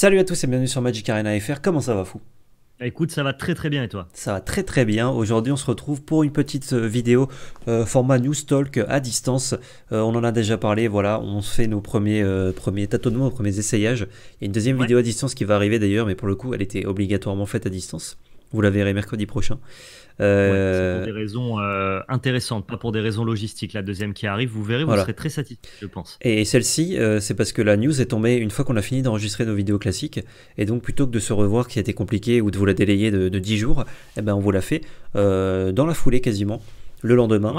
Salut à tous et bienvenue sur Magic Arena FR, comment ça va fou bah, Écoute, ça va très très bien et toi Ça va très très bien. Aujourd'hui, on se retrouve pour une petite euh, vidéo euh, format News Talk à distance. Euh, on en a déjà parlé, voilà, on fait nos premiers, tâtonnements, nos premiers essayages. Il y a une deuxième vidéo à distance qui va arriver d'ailleurs, mais pour le coup, elle était obligatoirement faite à distance. Vous la verrez mercredi prochain. Euh, pour des raisons euh, intéressantes, pas pour des raisons logistiques. La deuxième qui arrive, vous verrez, vous serez très satisfait, je pense. Et celle-ci, euh, c'est parce que la news est tombée une fois qu'on a fini d'enregistrer nos vidéos classiques. Et donc, plutôt que de se revoir qui a été compliqué ou de vous la délayer de, 10 jours, eh ben, on vous la fait dans la foulée quasiment, le lendemain.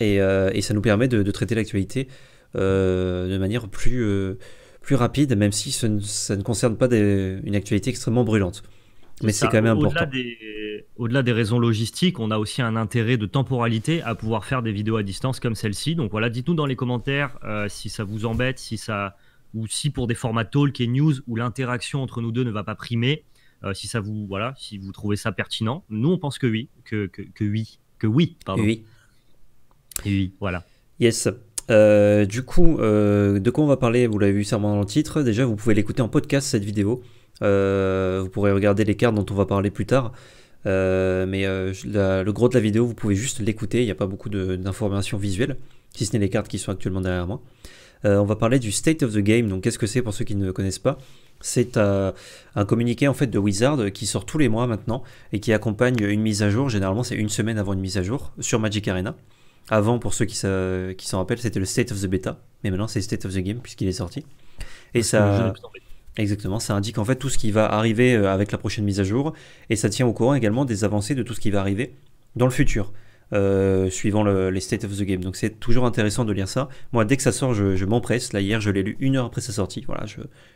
Et, ça nous permet de, traiter l'actualité de manière plus, plus rapide, même si ça ne concerne pas une actualité extrêmement brûlante. Mais c'est quand même important. Au-delà des, raisons logistiques, on a aussi un intérêt de temporalité à pouvoir faire des vidéos à distance comme celle-ci. Donc voilà, dites-nous dans les commentaires euh, si ça vous embête, si ça ou si pour des formats talk et news où l'interaction entre nous deux ne va pas primer, euh, si ça vous voilà, si vous trouvez ça pertinent. Nous, on pense que oui, que, que, oui, que oui, pardon. Oui. oui, voilà. Yes. Euh, du coup, de quoi on va parler Vous l'avez vu sûrement dans le titre. Déjà, vous pouvez l'écouter en podcast cette vidéo. Euh, vous pourrez regarder les cartes dont on va parler plus tard. Euh, mais euh, le gros de la vidéo, vous pouvez juste l'écouter, il n'y a pas beaucoup d'informations visuelles, si ce n'est les cartes qui sont actuellement derrière moi. on va parler du State of the Game, donc qu'est-ce que c'est pour ceux qui ne le connaissent pas c'est un communiqué en fait de Wizard qui sort tous les mois maintenant et qui accompagne une mise à jour. Généralement, c'est une semaine avant une mise à jour sur Magic Arena. Avant, pour ceux qui, s'en rappellent, c'était le State of the Beta, mais maintenant c'est State of the Game puisqu'il est sorti. Et ça. Exactement, ça indique en fait tout ce qui va arriver euh, avec la prochaine mise à jour et ça tient au courant également des avancées de tout ce qui va arriver dans le futur. Euh, suivant les State of the Game. Donc c'est toujours intéressant de lire ça. Moi, dès que ça sort, je, m'empresse. Là, hier, je l'ai lu une heure après sa sortie. Voilà,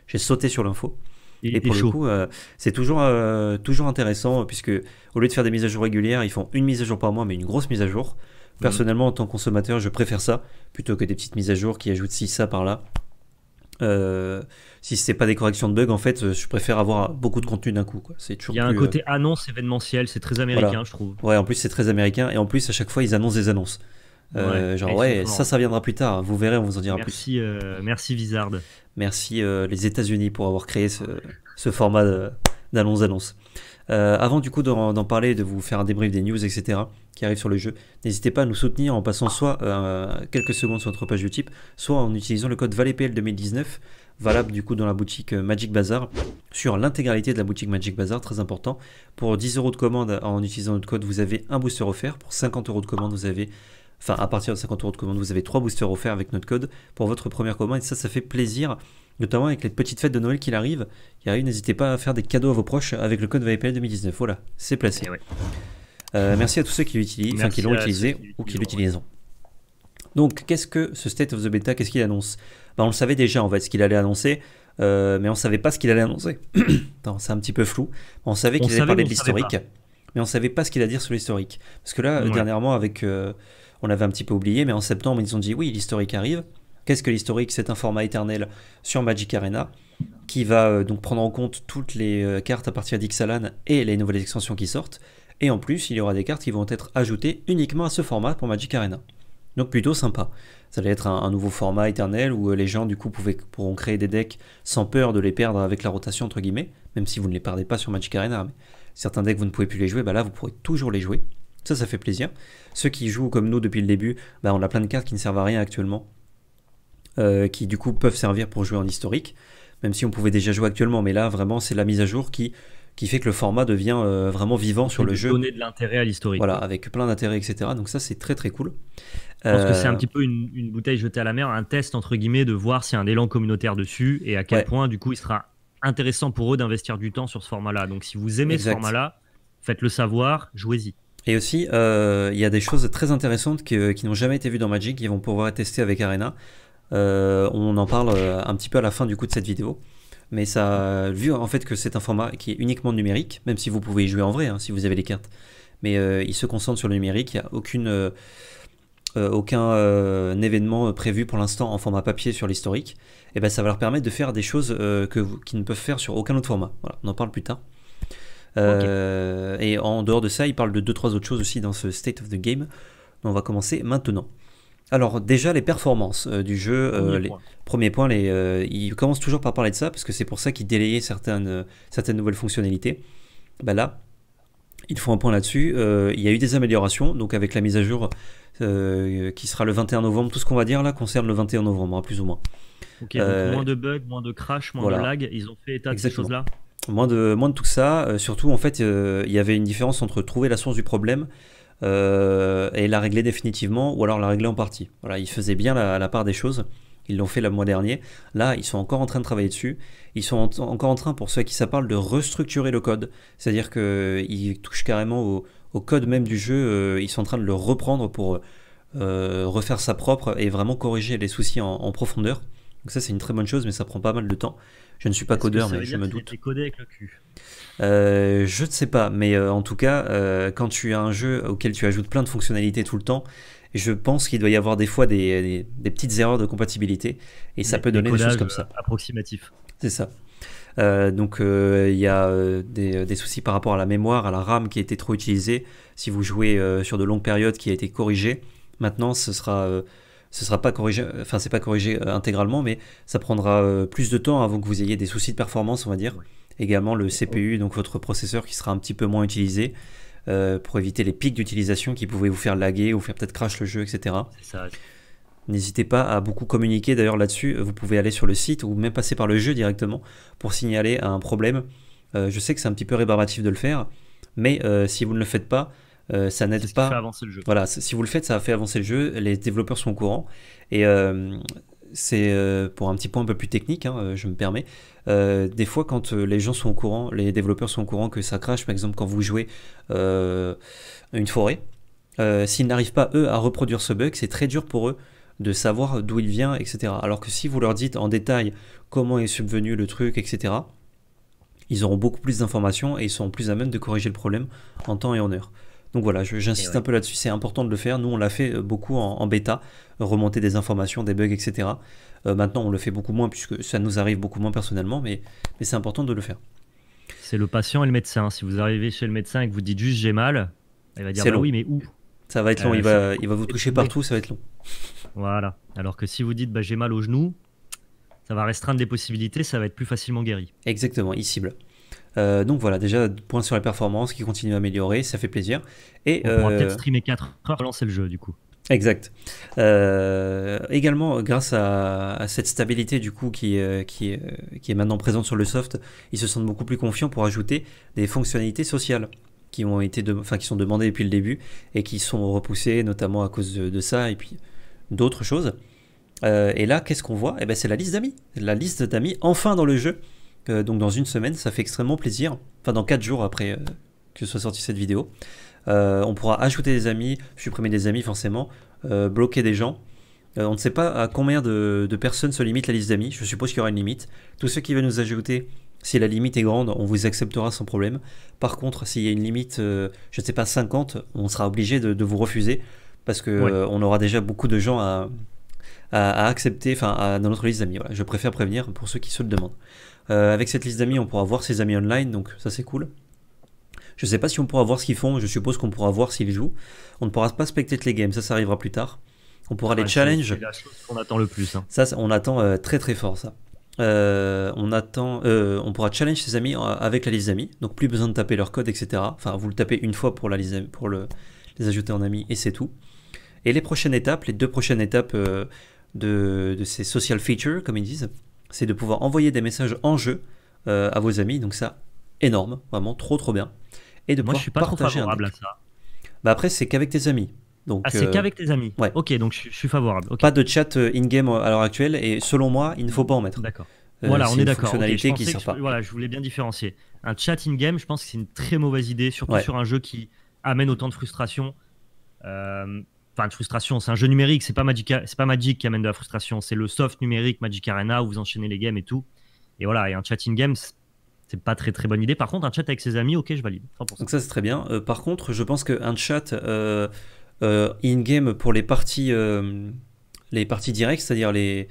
j'ai sauté sur l'info. Et, pour le coup, euh, c'est toujours, toujours intéressant puisque au lieu de faire des mises à jour régulières, ils font une mise à jour par mois, mais une grosse mise à jour. Mm. Personnellement, en tant que consommateur, je préfère ça plutôt que des petites mises à jour qui ajoutent ci, ça par là si euh, si c'est pas des corrections de bugs, en fait, euh, je préfère avoir beaucoup de contenu d'un coup. Quoi. C'est toujours Il y a un côté euh, annonce événementiel c'est très américain, je trouve. Ouais, en plus, c'est très américain, et en plus, à chaque fois, ils annoncent des annonces. genre, ouais, ça, ça viendra plus tard, vous verrez, on vous en dira plus. merci, Vizard. Merci, les États-Unis, pour avoir créé ce, ce format d'annonce-annonce. Euh, avant du coup d'en parler, de vous faire un débrief des news, etc. qui arrivent sur le jeu, n'hésitez pas à nous soutenir en passant soit euh, quelques secondes sur notre page YouTube, soit en utilisant le code VALEPL2019 valable du coup dans la boutique euh, Magic Bazaar, sur l'intégralité de la boutique Magic Bazaar, très important. Pour 10 euros de commande en utilisant notre code, vous avez un booster offert. Pour 50 euros de commande, vous avez, enfin à partir de 50 euros de commande, vous avez 3 boosters offerts avec notre code pour votre première commande. Et ça, ça fait plaisir notamment avec les petites fêtes de Noël qui arrivent. n'hésitez pas à faire des cadeaux à vos proches avec le code VIPL 2019. Voilà, c'est placé. Eh euh, merci à tous ceux qui l'utilisent, qui l'ont utilisé ou qui l'utilisent. Donc, qu'est-ce que ce State of the Beta, qu'est-ce qu'il annonce ben, On le savait déjà en fait ce qu'il allait annoncer, euh, mais on savait pas ce qu'il allait annoncer. c'est un petit peu flou. On savait qu'il allait parler de l'historique, mais on savait pas ce qu'il allait dire sur l'historique. Parce que là, dernièrement, avec, euh, on l'avait un petit peu oublié, mais en septembre, ils ont dit oui, l'historique arrive. Qu'est-ce que l'historique C'est un format éternel sur Magic Arena qui va euh, donc prendre en compte toutes les euh, cartes à partir d'Ixalan et les nouvelles extensions qui sortent. Et en plus, il y aura des cartes qui vont être ajoutées uniquement à ce format pour Magic Arena. Donc plutôt sympa. Ça va être un, nouveau format éternel où euh, les gens du coup pourront créer des decks sans peur de les perdre avec la rotation entre guillemets, même si vous ne les perdez pas sur Magic Arena. certains decks vous ne pouvez plus les jouer, bah là vous pourrez toujours les jouer. Ça, ça fait plaisir. Ceux qui jouent comme nous depuis le début, bah, on a plein de cartes qui ne servent à rien actuellement euh, qui du coup peuvent servir pour jouer en historique, même si on pouvait déjà jouer actuellement. Mais là, vraiment, c'est la mise à jour qui, qui fait que le format devient euh, vraiment vivant sur le jeu. Donner de l'intérêt à l'historique. Voilà, avec plein d'intérêts etc. Donc ça, c'est très très cool. Je pense que euh, c'est un petit peu une, bouteille jetée à la mer, un test entre guillemets de voir s'il y a un élan communautaire dessus et à quel point du coup il sera intéressant pour eux d'investir du temps sur ce format-là. Donc si vous aimez ce format-là, faites-le savoir, jouez-y. Et aussi, il y a des choses très intéressantes qui n'ont jamais été vues dans Magic, qui vont pouvoir être testées avec Arena. Euh, on en parle euh, un petit peu à la fin du coup de cette vidéo. Mais vu en fait que c'est un format qui est uniquement numérique, même si vous pouvez y jouer en vrai, hein, si vous avez les cartes, mais euh, il se concentre sur le numérique, il n'y a aucune, aucun événement prévu pour l'instant en format papier sur l'historique, et eh ben ça va leur permettre de faire des choses que ne peuvent faire sur aucun autre format. on en parle plus tard. et en dehors de ça, il parle de 2-3 autres choses aussi dans ce State of the Game. On va commencer maintenant. Alors déjà les performances euh, du jeu, euh, premier, les, point. points, euh, ils commencent toujours par parler de ça parce que c'est pour ça qu'ils délayaient certaines, nouvelles fonctionnalités. Bah, là, ils font un point là-dessus. il y a eu des améliorations, donc avec la mise à jour qui sera le 21 novembre, tout ce qu'on va dire là concerne le 21 novembre, hein, plus ou moins. moins de bugs, moins de crash, moins de lag, ils ont fait état de ces choses-là moins de tout ça. surtout en fait, il y avait une différence entre trouver la source du problème euh, et la régler définitivement ou alors la régler en partie. Voilà, ils faisaient bien la, part des choses. Ils l'ont fait le mois dernier. Là, ils sont encore en train de travailler dessus. Ils sont encore en train, pour ceux à qui ça parle, de restructurer le code. C'est-à-dire qu'ils touchent carrément au, code même du jeu. Euh, ils sont en train de le reprendre pour euh, refaire sa propre et vraiment corriger les soucis en, en profondeur. Donc ça, c'est une très bonne chose, mais ça prend pas mal de temps. Je ne suis pas codeur, mais je me doute. codé avec le cul. Euh, je ne sais pas, mais euh, en tout cas, euh, quand tu as un jeu auquel tu ajoutes plein de fonctionnalités tout le temps, je pense qu'il doit y avoir des fois des, petites erreurs de compatibilité et ça peut donner des, choses comme ça. Approximatif. C'est ça. donc il y a des, soucis par rapport à la mémoire, à la RAM qui a été trop utilisée. Si vous jouez sur de longues périodes, qui a été corrigée. Maintenant, ce sera ce sera pas corrigé, enfin c'est pas corrigé euh, intégralement, mais ça prendra euh, plus de temps avant que vous ayez des soucis de performance, on va dire. Également le CPU, donc votre processeur qui sera un petit peu moins utilisé euh, pour éviter les pics d'utilisation qui pouvaient vous faire laguer ou faire peut-être crash le jeu, etc. N'hésitez pas à beaucoup communiquer d'ailleurs là-dessus. Vous pouvez aller sur le site ou même passer par le jeu directement pour signaler un problème. je sais que c'est un petit peu rébarbatif de le faire, mais si vous ne le faites pas, euh, ça n'aide pas. jeu. Voilà, si vous le faites, ça fait avancer le jeu. Les développeurs sont au courant. Et euh, c'est euh, pour un petit point un peu plus technique, hein, je me permets. des fois, quand les gens sont au courant, les développeurs sont au courant que ça crache, par exemple, quand vous jouez une forêt, s'ils n'arrivent pas, eux, à reproduire ce bug, c'est très dur pour eux de savoir d'où il vient, etc. Alors que si vous leur dites en détail comment est subvenu le truc, etc., ils auront beaucoup plus d'informations et ils seront plus à même de corriger le problème en temps et en heure. Donc voilà, j'insiste un peu là-dessus, c'est important de le faire. Nous, on l'a fait euh, beaucoup en, bêta, remonter des informations, des bugs, etc. Euh, maintenant, on le fait beaucoup moins puisque ça nous arrive beaucoup moins personnellement, mais, c'est important de le faire. C'est le patient et le médecin. Si vous arrivez chez le médecin et que vous dites juste j'ai mal, il va dire bah oui, mais où Ça va être long, euh, il, va, il va vous toucher partout, ça va être long. Voilà. Alors que si vous dites bah, j'ai mal au genou, ça va restreindre les possibilités, ça va être plus facilement guéri. Exactement, il cible. Euh, donc voilà, déjà, point sur les performances qui continuent à améliorer, ça fait plaisir. Et, on pourra euh, peut-être streamer 4 heures, relancer le jeu du coup. Exact. Euh, également, grâce à, cette stabilité du coup qui, est maintenant présente sur le soft, ils se sentent beaucoup plus confiants pour ajouter des fonctionnalités sociales qui ont été, enfin, sont demandées depuis le début et qui sont repoussées notamment à cause de, ça et puis d'autres choses. et là, qu'est-ce qu'on voit Eh ben, c'est la liste d'amis, la liste d'amis enfin dans le jeu euh, donc dans une semaine, ça fait extrêmement plaisir, enfin dans 4 jours après euh, que soit sortie cette vidéo. Euh, on pourra ajouter des amis, supprimer des amis forcément, bloquer des gens. on ne sait pas à combien de, personnes se limite la liste d'amis, je suppose qu'il y aura une limite. Tous ceux qui veulent nous ajouter, si la limite est grande, on vous acceptera sans problème. Par contre, s'il y a une limite, je ne sais pas, 50, on sera obligé de, vous refuser parce qu'on aura déjà beaucoup de gens à, accepter, dans notre liste d'amis. Je préfère prévenir pour ceux qui se le demandent. Euh, avec cette liste d'amis, on pourra voir ses amis online, donc ça c'est cool. Je ne sais pas si on pourra voir ce qu'ils font, je suppose qu'on pourra voir s'ils jouent. On ne pourra pas spectate les games, ça ça arrivera plus tard. On pourra les challenge. C'est la chose qu'on attend le plus. Hein. Ça, on attend euh, très très fort ça. Euh, on attend, on pourra challenge ses amis avec la liste d'amis, donc plus besoin de taper leur code, etc. Enfin, vous le tapez une fois pour, la pour les ajouter en amis et c'est tout. Et les prochaines étapes, les deux prochaines étapes de ces social features, comme ils disent, c'est de pouvoir envoyer des messages en jeu euh, à vos amis. Donc ça, énorme, vraiment trop trop bien. Et de Moi, je suis pas trop favorable à ça. Bah, après, c'est qu'avec tes amis. Donc, ah, c'est euh, qu'avec tes amis. Ouais. Ok, donc je, suis favorable. Pas de chat euh, in-game à l'heure actuelle, et selon moi, il ne faut pas en mettre. D'accord. voilà, on est d'accord. Fonctionnalité qui sert Voilà, je voulais bien différencier. Un chat in-game, je pense que c'est une très mauvaise idée, surtout sur un jeu qui amène autant de frustration enfin de frustration. C'est un jeu numérique, c'est pas Magic, c'est pas Magic qui amène de la frustration, c'est le soft numérique Magic Arena où vous enchaînez les games et tout. Et voilà, et un chat in game, c'est pas très très bonne idée. Par contre, un chat avec ses amis, ok, je valide. Donc ça c'est très bien. Euh, par contre, je pense qu'un chat euh, euh, in game pour les parties les parties directes, c'est-à-dire les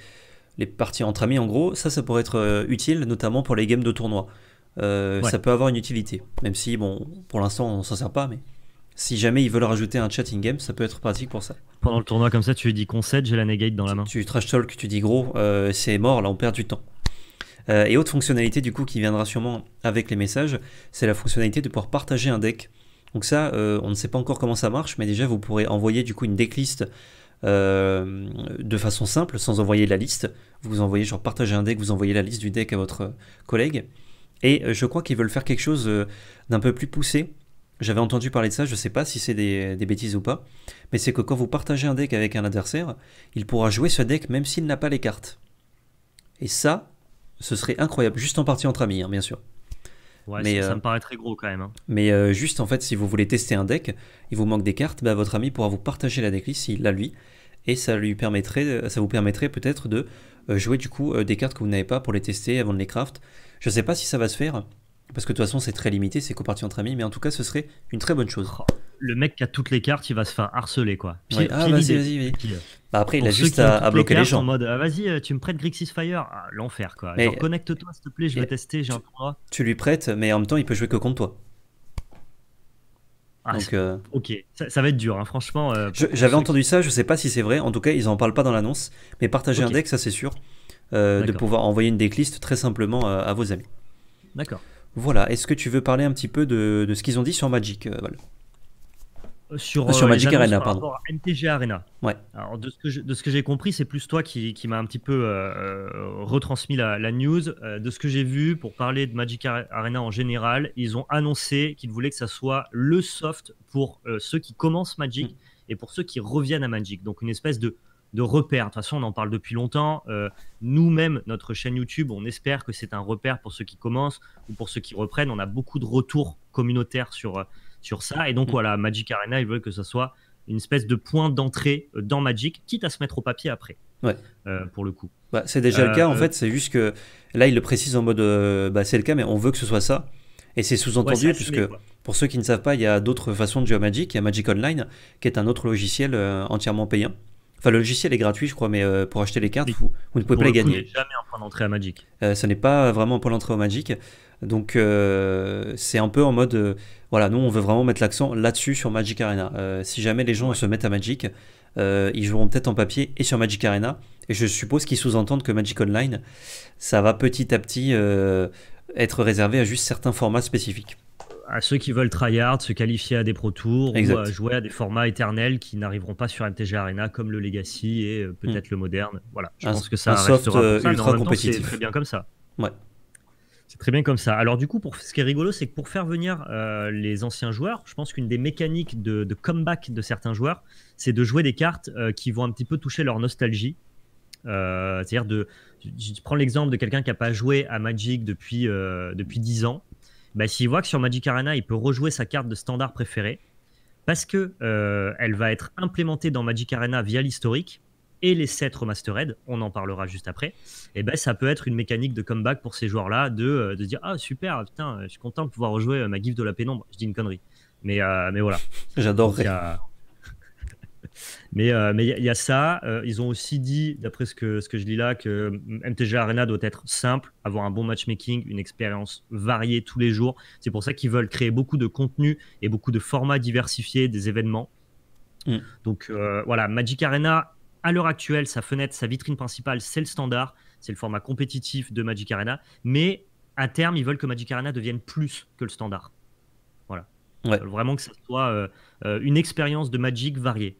les parties entre amis en gros, ça ça pourrait être utile, notamment pour les games de tournoi. Ça peut avoir une utilité, même si bon, pour l'instant on s'en sert pas, mais si jamais ils veulent rajouter un chat in game, ça peut être pratique pour ça. Pendant le tournoi comme ça, tu lui dis concept, j'ai la negate dans la main. Tu trash talk, tu dis gros, euh, c'est mort, là on perd du temps. Euh, et autre fonctionnalité du coup qui viendra sûrement avec les messages, c'est la fonctionnalité de pouvoir partager un deck. Donc ça, euh, on ne sait pas encore comment ça marche, mais déjà vous pourrez envoyer du coup une decklist de façon simple, sans envoyer la liste. Vous envoyez genre partager un deck, vous envoyez la liste du deck à votre collègue. Et je crois qu'ils veulent faire quelque chose d'un peu plus poussé j'avais entendu parler de ça, je ne sais pas si c'est des, bêtises ou pas, mais c'est que quand vous partagez un deck avec un adversaire, il pourra jouer ce deck même s'il n'a pas les cartes. Et ça, ce serait incroyable, juste en partie entre amis, hein, bien sûr. Ouais, ça, euh, me paraît très gros quand même. Hein. Mais euh, juste en fait, si vous voulez tester un deck, il vous manque des cartes, bah, votre ami pourra vous partager la decklist s'il l'a lui, et ça, lui permettrait, euh, ça vous permettrait peut-être de jouer du coup des cartes que vous n'avez pas pour les tester avant de les craft. Je ne sais pas si ça va se faire, parce que de toute façon, c'est très limité, c'est coparti entre amis, mais en tout cas, ce serait une très bonne chose. Oh, le mec qui a toutes les cartes, il va se faire harceler, quoi. Ah, vas-y, vas-y, vas-y. Bah, après, il a juste à, bloquer les, gens. En mode, ah, vas-y, euh, tu me prêtes Grixis Fire ah, L'enfer, quoi. connecte-toi, s'il te plaît, je vais tester, j'ai un droit. Tu lui prêtes, mais en même temps, il peut jouer que contre toi. Ah, Donc, euh, Ok, ça, va être dur, hein, franchement. Euh, j'avais entendu ça, je sais pas si c'est vrai, en tout cas, ils en parlent pas dans l'annonce, mais partager un deck, ça c'est sûr, de pouvoir envoyer une decklist très simplement à vos amis. D'accord. Voilà, est-ce que tu veux parler un petit peu de, ce qu'ils ont dit sur Magic, euh, euh, sur, euh, Magic Arena, pardon. MTG Arena. Ouais. Alors, de ce que j'ai compris, c'est plus toi qui, m'as un petit peu retransmis la, news. de ce que j'ai vu, pour parler de Magic Arena en général, ils ont annoncé qu'ils voulaient que ça soit le soft pour ceux qui commencent Magic mm. et pour ceux qui reviennent à Magic. Donc, une espèce de de repères. De toute façon, on en parle depuis longtemps. Euh, nous-mêmes, notre chaîne YouTube, on espère que c'est un repère pour ceux qui commencent ou pour ceux qui reprennent. On a beaucoup de retours communautaires sur, euh, sur ça. Et donc, mm. voilà, Magic Arena, ils veulent que ça soit une espèce de point d'entrée euh, dans Magic, quitte à se mettre au papier après, ouais. pour le coup. Bah, c'est déjà le cas, en fait. C'est juste que là, ils le précisent en mode bah, c'est le cas, mais on veut que ce soit ça. Et c'est sous-entendu, puisque pour ceux qui ne savent pas, il y a d'autres façons de jouer à Magic. Il y a Magic Online, qui est un autre logiciel entièrement payant Enfin, le logiciel est gratuit, je crois, mais euh, pour acheter les cartes, vous, ne pouvez pas les gagner. jamais un point d'entrée à Magic. Euh, ce n'est pas vraiment un point d'entrée au Magic. Donc, euh, c'est un peu en mode. voilà, nous, on veut vraiment mettre l'accent là-dessus sur Magic Arena. si jamais les gens se mettent à Magic, ils joueront peut-être en papier et sur Magic Arena. Et je suppose qu'ils sous-entendent que Magic Online, ça va petit à petit être réservé à juste certains formats spécifiques à ceux qui veulent tryhard, se qualifier à des Pro Tours ou jouer à des formats éternels qui n'arriveront pas sur MTG Arena comme le Legacy et euh, peut-être hmm. le moderne. Voilà, je pense que ça restera euh, ultra compétitif. C'est très bien comme ça. Ouais. C'est très bien comme ça. Alors du coup, pour, ce qui est rigolo, c'est que pour faire venir euh, les anciens joueurs, je pense qu'une des mécaniques de, comeback de certains joueurs, c'est de jouer des cartes qui vont un petit peu toucher leur nostalgie. C'est-à-dire de, je prends l'exemple de quelqu'un qui n'a pas joué à Magic depuis depuis 10 ans. Bah, s'il voit que sur Magic Arena, il peut rejouer sa carte de standard préférée, parce que euh, elle va être implémentée dans Magic Arena via l'historique et les 7 remastered, on en parlera juste après, et eh ben ça peut être une mécanique de comeback pour ces joueurs-là de, euh, dire ah super putain je suis content de pouvoir rejouer euh, ma gif de la pénombre, je dis une connerie, mais mais voilà. J'adorerais. Mais euh, il y, a ça. Euh, ils ont aussi dit, d'après ce que, ce que je lis là, que euh, MTG Arena doit être simple, avoir un bon matchmaking, une expérience variée tous les jours. C'est pour ça qu'ils veulent créer beaucoup de contenu et beaucoup de formats diversifiés des événements. Mm. Donc voilà, Magic Arena, à l'heure actuelle, sa fenêtre, sa vitrine principale, c'est le standard. C'est le format compétitif de Magic Arena. Mais à terme, ils veulent que Magic Arena devienne plus que le standard. Voilà. Ouais. Vraiment que ça soit une expérience de Magic variée.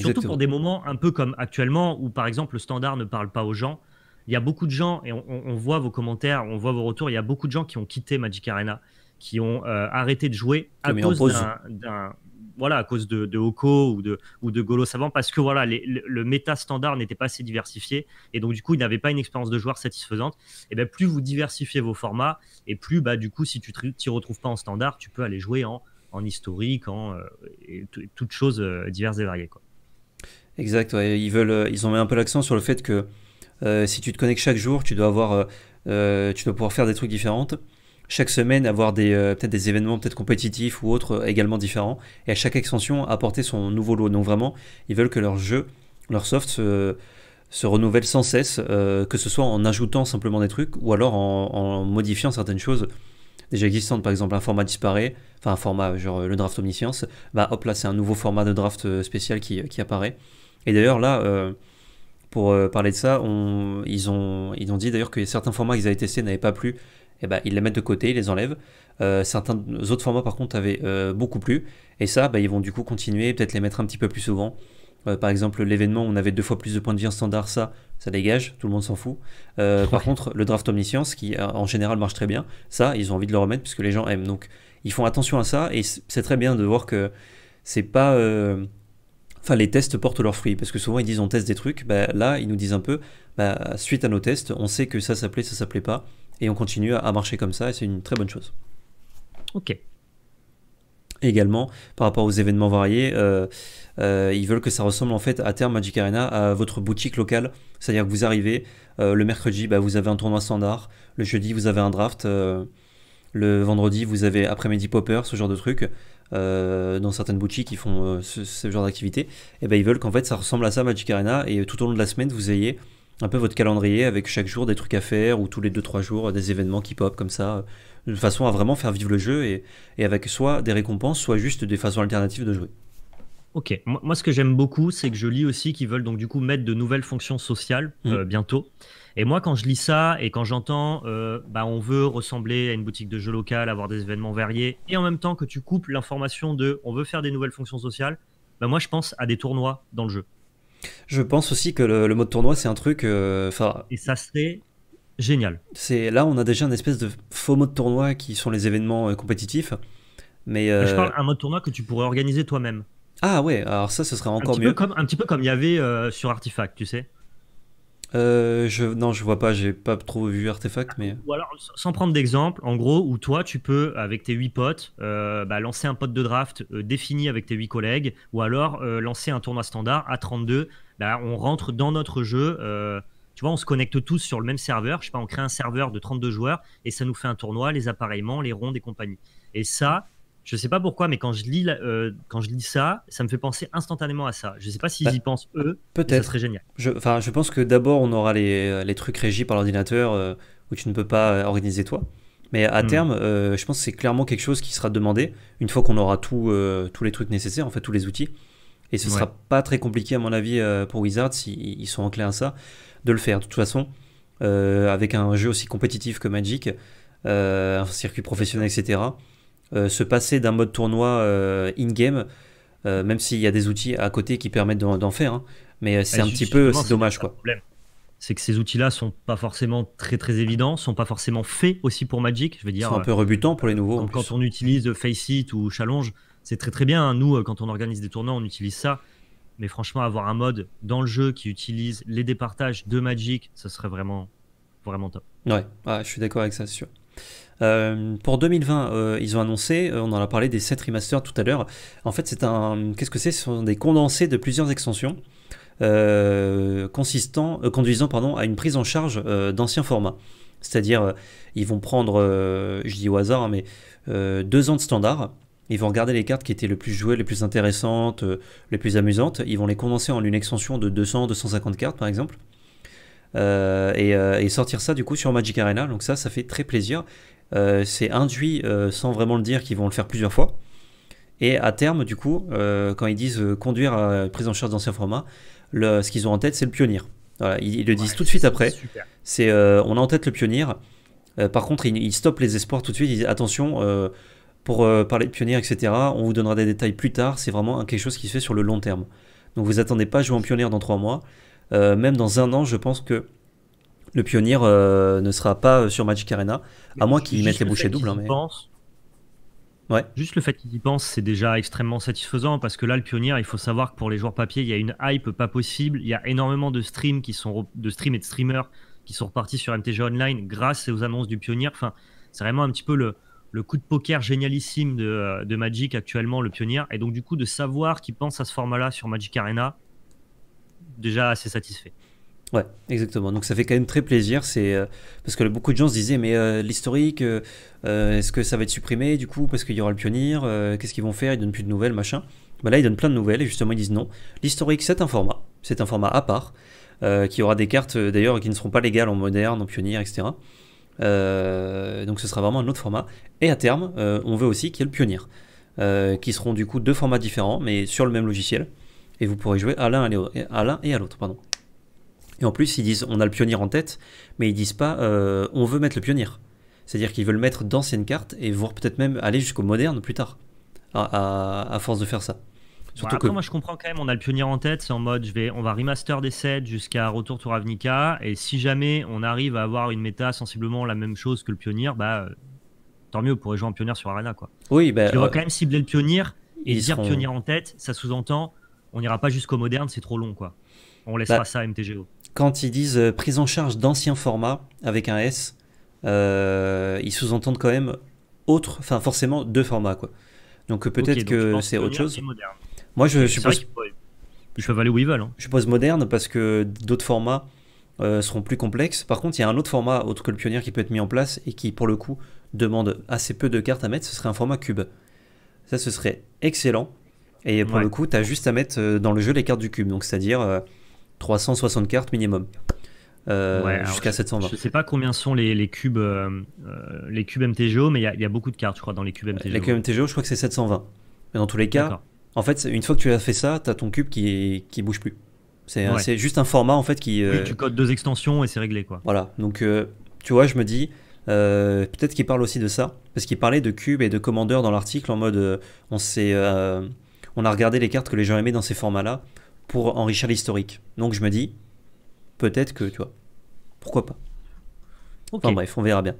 Surtout pour des moments un peu comme actuellement où, par exemple, le standard ne parle pas aux gens. Il y a beaucoup de gens, et on, voit vos commentaires, on voit vos retours, il y a beaucoup de gens qui ont quitté Magic Arena, qui ont euh, arrêté de jouer à cause d'un. Voilà, à cause de, de Oko ou de, ou de Golo Savant, parce que voilà, le, méta standard n'était pas assez diversifié, et donc du coup, ils n'avaient pas une expérience de joueur satisfaisante. Et bien, plus vous diversifiez vos formats, et plus, bah, du coup, si tu t'y retrouves pas en standard, tu peux aller jouer en, historique, en euh, toutes choses euh, diverses et variées. Quoi. Exact, ils, veulent, euh, ils ont mis un peu l'accent sur le fait que euh, si tu te connectes chaque jour, tu dois, avoir, euh, tu dois pouvoir faire des trucs différents. Chaque semaine, avoir des, peut-être des événements peut-être compétitifs ou autres également différents. Et à chaque extension, apporter son nouveau lot. Donc vraiment, ils veulent que leur jeu, leur soft se, renouvelle sans cesse, que ce soit en ajoutant simplement des trucs ou alors en, modifiant certaines choses déjà existantes. Par exemple, un format disparaît, enfin un format genre le draft omniscience, bah hop là, c'est un nouveau format de draft spécial qui apparaît. Et d'ailleurs, là, euh, pour euh, parler de ça, on, ils, ont, ils ont dit d'ailleurs que certains formats qu'ils avaient testés n'avaient pas plu. Et eh ben, ils les mettent de côté, ils les enlèvent. Euh, certains autres formats, par contre, avaient beaucoup plu. Et ça, bah, ils vont du coup continuer, peut-être les mettre un petit peu plus souvent. par exemple, l'événement, où on avait deux fois plus de points de vie en standard, ça, ça dégage, tout le monde s'en fout. Par contre, le draft omniscience, qui en général marche très bien, ça, ils ont envie de le remettre puisque les gens aiment. Donc, ils font attention à ça et c'est très bien de voir que c'est pas enfin les tests portent leurs fruits, parce que souvent ils disent on teste des trucs, bah, là ils nous disent un peu, bah, suite à nos tests, on sait que ça s'appelait, ça s'appelait pas, et on continue à marcher comme ça, et c'est une très bonne chose. Ok. également, par rapport aux événements variés, euh, euh, ils veulent que ça ressemble en fait à terme Magic Arena à votre boutique locale, c'est-à-dire que vous arrivez, euh, le mercredi bah, vous avez un tournoi standard, le jeudi vous avez un draft, le vendredi vous avez après-midi popper, ce genre de trucs euh, dans certaines boutiques qui font euh, ce, genre d'activité, et ben ils veulent qu'en fait ça ressemble à ça Magic Arena et euh, tout au long de la semaine vous ayez un peu votre calendrier avec chaque jour des trucs à faire ou tous les 2-3 jours des événements qui pop comme ça, de façon à vraiment faire vivre le jeu et, et avec soit des récompenses, soit juste des façons alternatives de jouer. Ok, moi, ce que j'aime beaucoup, c'est que je lis aussi qu'ils veulent donc du coup mettre de nouvelles fonctions sociales mmh. euh, bientôt. Et moi, quand je lis ça et quand j'entends, euh, bah, on veut ressembler à une boutique de jeu local avoir des événements variés, et en même temps que tu coupes l'information de, on veut faire des nouvelles fonctions sociales, bah, moi je pense à des tournois dans le jeu. Je pense aussi que le, mode tournoi, c'est un truc. Euh, enfin. et ça serait génial. C'est là, on a déjà une espèce de faux de tournoi qui sont les événements compétitifs. Mais je parle un mode tournoi que tu pourrais organiser toi-même. Ah ouais, alors ça, ce serait encore mieux. Comme, un petit peu comme il y avait euh, sur Artifact, tu sais. Euh, je, non, je vois pas, j'ai pas trop vu Artifact, mais. Euh. Ou alors, sans prendre d'exemple, en gros, où toi, tu peux, avec tes 8 potes, euh, bah, lancer un pote de draft défini avec tes 8 collègues, ou alors lancer un tournoi standard à 32. Bah, on rentre dans notre jeu, tu vois, on se connecte tous sur le même serveur, je sais pas, on crée un serveur de 32 joueurs, et ça nous fait un tournoi, les appareillements, les rondes et compagnie. Et ça, je sais pas pourquoi, mais quand je lis, euh, quand je lis ça, ça me fait penser instantanément à ça. Je sais pas s'ils bah, y pensent eux. Peut-être. Ça serait génial. Je, enfin, je pense que d'abord on aura les, euh, trucs régis par l'ordinateur euh, où tu ne peux pas organiser toi. Mais à hmm. terme, je pense que c'est clairement quelque chose qui sera demandé une fois qu'on aura tous les trucs nécessaires, en fait tous les outils. Et ce ne sera pas très compliqué à mon avis pour Wizards s'ils sont enclins à ça de le faire. De toute façon, avec un jeu aussi compétitif que Magic, un circuit professionnel, etc euh, se passer d'un mode tournoi euh, in-game, euh, même s'il y a des outils à côté qui permettent d'en faire. Hein. Mais c'est un petit peu dommage. quoi. c'est que ces outils-là sont pas forcément très très évidents, sont pas forcément faits aussi pour Magic. Je veux dire, sont un peu rebutants pour les nouveaux. Quand, on utilise Faceit ou Challenge, c'est très très bien. Hein. Nous, quand on organise des tournois, on utilise ça. Mais franchement, avoir un mode dans le jeu qui utilise les départages de Magic, ça serait vraiment vraiment top. Ouais, je suis d'accord avec ça, c'est sûr. Euh, pour 2020, euh, ils ont annoncé, euh, on en a parlé des 7 remasters tout à l'heure. En fait, c'est un. Qu'est-ce que c'est Ce sont des condensés de plusieurs extensions. consistant, conduisant pardon, à une prise en charge d'anciens formats. C'est-à-dire, ils vont prendre, je dis au hasard, hein, mais deux ans de standard, ils vont regarder les cartes qui étaient le plus jouées, les plus intéressantes, les plus amusantes. Ils vont les condenser en une extension de 200-250 cartes, par exemple. et, et, sortir ça du coup sur Magic Arena. Donc ça, ça fait très plaisir. Euh, c'est induit euh, sans vraiment le dire qu'ils vont le faire plusieurs fois. Et à terme, du coup, euh, quand ils disent conduire à prise en charge d'anciens formats, le, ce qu'ils ont en tête, c'est le pionnier. ils, le disent tout de suite après. C'est on a en tête le pionnier. par contre, ils, stoppent les espoirs tout de suite. Ils disent attention, pour parler de pionnier, etc., on vous donnera des détails plus tard. C'est vraiment quelque chose qui se fait sur le long terme. Donc vous attendez pas à jouer en pionnier dans trois mois. même dans un an, je pense que le pionnier euh, ne sera pas euh, sur Magic Arena, à moins qu'ils mette les bouchées doubles. Hein, juste le fait qu'il y pense c'est déjà extrêmement satisfaisant parce que là, le pionnier, il faut savoir que pour les joueurs papier, il y a une hype pas possible. Il y a énormément de streams qui sont de et de streamers qui sont repartis sur MTG Online grâce aux annonces du pionnier. Enfin, c'est vraiment un petit peu le, coup de poker génialissime euh, de, Magic actuellement, le pionnier. Et donc, du coup, de savoir qu'il pense à ce format-là sur Magic Arena, déjà assez satisfait. Ouais, exactement. Donc ça fait quand même très plaisir. C'est euh, parce que beaucoup de gens se disaient mais euh, l'historique, euh, est-ce que ça va être supprimé du coup parce qu'il y aura le pionnier Qu'est-ce qu'ils vont faire Ils donnent plus de nouvelles, machin. Bah là ils donnent plein de nouvelles et justement ils disent non. L'historique c'est un format, c'est un format à part qui aura des cartes d'ailleurs qui ne seront pas légales en moderne, en pionnier, etc. donc ce sera vraiment un autre format. Et à terme, on veut aussi qu'il y ait le pionnier, qui seront du coup deux formats différents mais sur le même logiciel et vous pourrez jouer à l'un et à l'autre, pardon. Et en plus, ils disent on a le pionnier en tête, mais ils disent pas euh, on veut mettre le pionnier. C'est-à-dire qu'ils veulent mettre d'anciennes cartes et voir peut-être même aller jusqu'au moderne plus tard, à, force de faire ça. Bah, Surtout moi je comprends quand même, on a le pionnier en tête, c'est en mode je vais, on va remaster des sets jusqu'à Retour tour Avnica et si jamais on arrive à avoir une méta sensiblement la même chose que le pionnier, bah, euh, tant mieux, on pourrait jouer en pionnier sur Arena quoi. Oui, bah, je euh... quand même cibler le pionnier et dire pionnier en tête, ça sous-entend on n'ira pas jusqu'au moderne, c'est trop long quoi. On laissera ça à MTGO quand ils disent euh, prise en charge d'anciens formats avec un S, euh, ils sous-entendent quand même autre, enfin forcément deux formats quoi. Donc euh, peut-être que c'est autre chose. Moi je, suppose. je peuvent aller où ils veulent. Hein. Je suppose moderne parce que d'autres formats seront plus complexes. Par contre, il y a un autre format autre que le pionnier qui peut être mis en place et qui pour le coup demande assez peu de cartes à mettre. Ce serait un format cube. Ça, ce serait excellent. Et pour le coup, tu as juste à mettre dans le jeu les cartes du cube. Donc c'est-à-dire 360 cartes minimum. Euh, jusqu'à 720. Je sais pas combien sont les, les cubes euh, euh, les cubes MTGO, mais il y, a beaucoup de cartes, je crois, dans les cubes MTGO. Les cubes MTGO, je crois que c'est 720. Mais dans tous les cas, en fait, une fois que tu as fait ça, tu as ton cube qui, qui bouge plus. C'est juste un format en fait qui. Tu codes deux extensions et c'est réglé quoi. Voilà, donc tu vois, je me dis. Peut-être qu'il parle aussi de ça, parce qu'il parlait de cubes et de commandeurs dans l'article en mode on s'est on a regardé les cartes que les gens aimaient dans ces formats-là pour enrichir l'historique. Donc je me dis, peut-être que, tu vois, pourquoi pas. Enfin bref, on verra bien.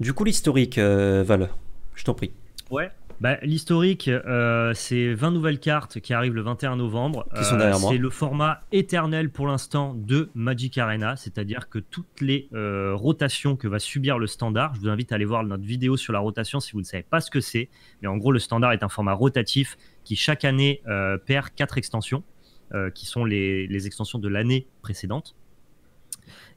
Du coup, l'historique, euh, Val, je t'en prie. Ouais. Bah, l'historique, euh, c'est 20 nouvelles cartes qui arrivent le 21 novembre. Qui sont euh, C'est le format éternel pour l'instant de Magic Arena, c'est-à-dire que toutes les euh, rotations que va subir le standard, je vous invite à aller voir notre vidéo sur la rotation si vous ne savez pas ce que c'est, mais en gros le standard est un format rotatif qui chaque année perd 4 extensions. Euh, qui sont les, extensions de l'année précédente.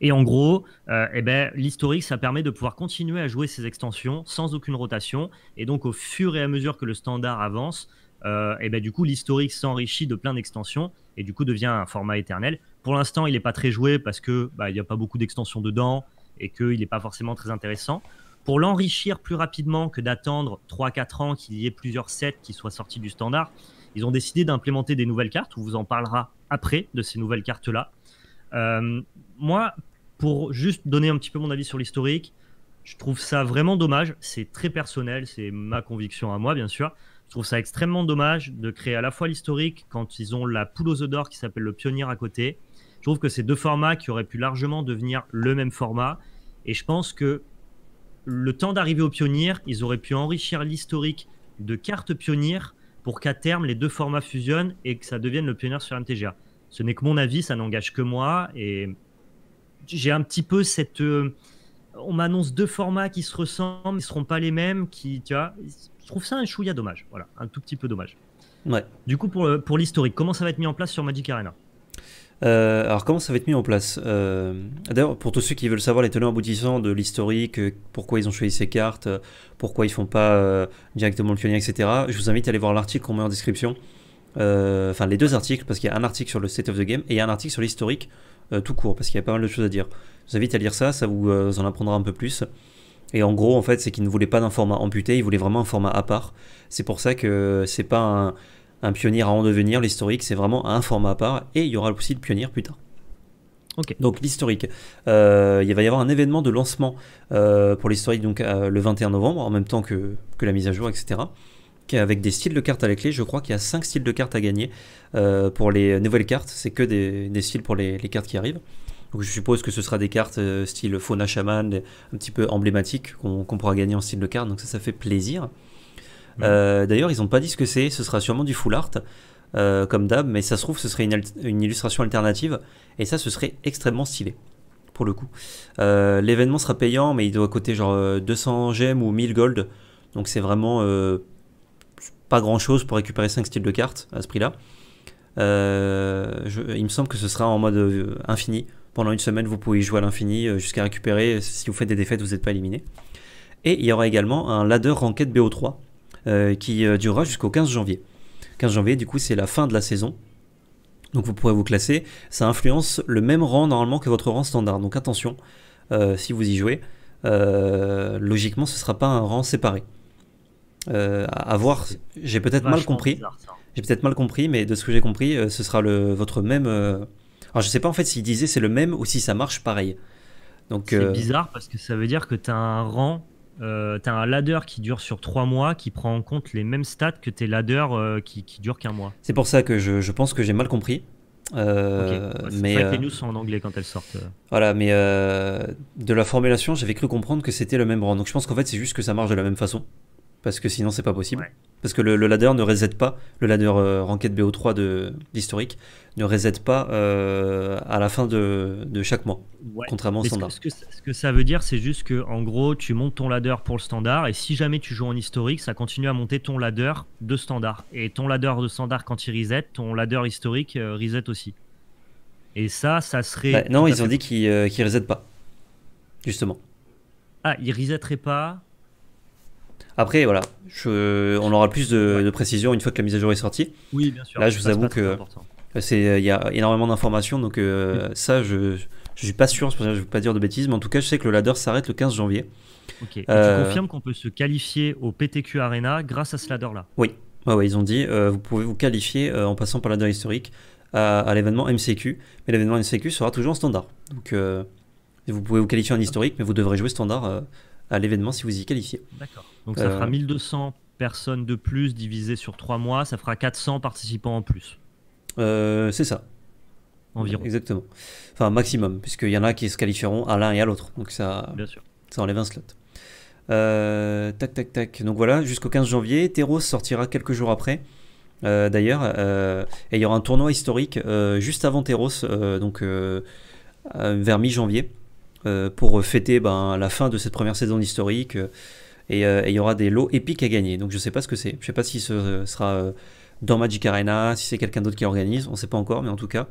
Et en gros, euh, eh ben, l'historique, ça permet de pouvoir continuer à jouer ces extensions sans aucune rotation. Et donc, au fur et à mesure que le standard avance, euh, eh ben, du coup, l'historique s'enrichit de plein d'extensions et du coup devient un format éternel. Pour l'instant, il n'est pas très joué parce qu'il bah, n'y a pas beaucoup d'extensions dedans et qu'il n'est pas forcément très intéressant. Pour l'enrichir plus rapidement que d'attendre 3-4 ans qu'il y ait plusieurs sets qui soient sortis du standard, ils ont décidé d'implémenter des nouvelles cartes. On vous en parlera après de ces nouvelles cartes-là. Euh, moi, pour juste donner un petit peu mon avis sur l'historique, je trouve ça vraiment dommage. C'est très personnel, c'est ma conviction à moi, bien sûr. Je trouve ça extrêmement dommage de créer à la fois l'historique quand ils ont la poule aux d'or qui s'appelle le pionnier à côté. Je trouve que c'est deux formats qui auraient pu largement devenir le même format. Et je pense que le temps d'arriver au pionnier, ils auraient pu enrichir l'historique de cartes pionnières pour qu'à terme les deux formats fusionnent et que ça devienne le pionnier sur MTGA. Ce n'est que mon avis, ça n'engage que moi et j'ai un petit peu cette euh, on m'annonce deux formats qui se ressemblent, qui seront pas les mêmes, qui tu vois, je trouve ça un chouïa dommage, voilà, un tout petit peu dommage. Ouais. Du coup pour euh, pour l'historique, comment ça va être mis en place sur Magic Arena euh, alors comment ça va être mis en place euh, D'ailleurs, pour tous ceux qui veulent savoir les tenants aboutissants de l'historique, euh, pourquoi ils ont choisi ces cartes, pourquoi ils font pas directement le pionnier, etc., je vous invite à aller voir l'article qu'on met en description. Enfin, les deux articles, parce qu'il y a un article sur le State of the Game et un article sur l'historique tout court, parce qu'il y a pas mal de choses à dire. Je vous invite à lire ça, ça vous, vous en apprendra un peu plus. Et en gros, en fait, c'est qu'ils ne voulaient pas d'un format amputé, ils voulaient vraiment un format à part. C'est pour ça que c'est pas un un pionnier à en devenir, l'historique, c'est vraiment un format à part, et il y aura aussi le pionnier plus tard. Okay. Donc l'historique. Euh, il va y avoir un événement de lancement euh, pour l'historique donc euh, le 21 novembre, en même temps que, la mise à jour, etc. Avec des styles de cartes à la clé, je crois qu'il y a 5 styles de cartes à gagner pour les nouvelles cartes. C'est que des, styles pour les, cartes qui arrivent. Donc je suppose que ce sera des cartes style fauna Shaman, un petit peu emblématique, qu'on pourra gagner en style de carte. Donc ça, ça fait plaisir. Mm. Euh, d'ailleurs, ils n'ont pas dit ce que c'est, ce sera sûrement du full art, euh, comme d'hab, mais ça se trouve, ce serait une, illustration alternative, et ça, ce serait extrêmement stylé, pour le coup. Euh, l'événement sera payant, mais il doit coûter genre 200 gemmes ou 1000 gold, donc c'est vraiment pas grand-chose pour récupérer 5 styles de cartes à ce prix-là. il me semble que ce sera en mode infini. Pendant une semaine, vous pouvez y jouer à l'infini jusqu'à récupérer. Si vous faites des défaites, vous n'êtes pas éliminé. Et il y aura également un ladder ranked BO3 euh, qui euh, durera jusqu'au 15 janvier. 15 janvier, du coup, c'est la fin de la saison. Donc vous pourrez vous classer. Ça influence le même rang normalement que votre rang standard. Donc attention, euh, si vous y jouez, logiquement ce ne sera pas un rang séparé. Euh, voir, j'ai peut-être mal compris. J'ai peut-être mal compris, mais de ce que j'ai compris, ce sera le, votre même. Alors je ne sais pas en fait s'il disait c'est le même ou si ça marche pareil. c'est bizarre parce que ça veut dire que tu as un rang euh, t'as un ladder qui dure sur 3 mois qui prend en compte les mêmes stats que tes ladders euh, qui, qui durent qu'un mois. C'est pour ça que je, je pense que j'ai mal compris. Euh, vrai que les euh, news sont en anglais quand elles sortent. Voilà, mais de la formulation, j'avais cru comprendre que c'était le même brand. Donc je pense qu'en fait, c'est juste que ça marche de la même façon parce que sinon c'est pas possible. Parce que le, ladder ne reset pas, le ladder euh, Ranked BO3 de l'historique ne reset pas euh, à la fin de, chaque mois, contrairement au standard. Ce que, ça veut dire, c'est juste que en gros, tu montes ton ladder pour le standard et si jamais tu joues en historique, ça continue à monter ton ladder de standard. Et ton ladder de standard, quand il reset, ton ladder historique euh, reset aussi. Et ça, ça serait. Bah, non, ils ont dit qu'ils euh, reset pas, justement. Ah, il resetterait pas après, voilà, on aura plus de, précision une fois que la mise à jour est sortie. Oui, bien sûr. Là, je vous avoue que c'est euh, il y a énormément d'informations, donc euh, ça, je, je suis pas sûr, je ne vais pas dire de bêtises, mais en tout cas, je sais que le ladder s'arrête le 15 janvier. Ok. tu euh, confirmes qu'on peut se qualifier au PTQ Arena grâce à ce ladder-là Oui. ils ont dit, vous pouvez vous qualifier en passant par ladder historique à, l'événement MCQ, mais l'événement MCQ sera toujours en standard. Donc, vous pouvez vous qualifier en historique, mais vous devrez jouer standard à l'événement si vous y qualifiez. D'accord. Donc ça fera 1200 euh. personnes de plus divisées sur 3 mois, ça fera 400 participants en plus. Euh, c'est ça. Environ. Exactement. Enfin, maximum, puisqu'il y en a qui se qualifieront à l'un et à l'autre. Donc ça, ça enlève un slot. Euh, tac, tac, tac. Donc voilà, jusqu'au 15 janvier, Teros sortira quelques jours après. D'ailleurs, et il y aura un tournoi historique juste avant Teros, donc vers mi-janvier, pour fêter ben, la fin de cette première saison historique. Euh, et il y aura des lots épiques à gagner. Donc je sais pas ce que c'est. Je sais pas si ce euh, sera euh, dans Magic Arena, si c'est quelqu'un d'autre qui organise, on ne sait pas encore, mais en tout cas,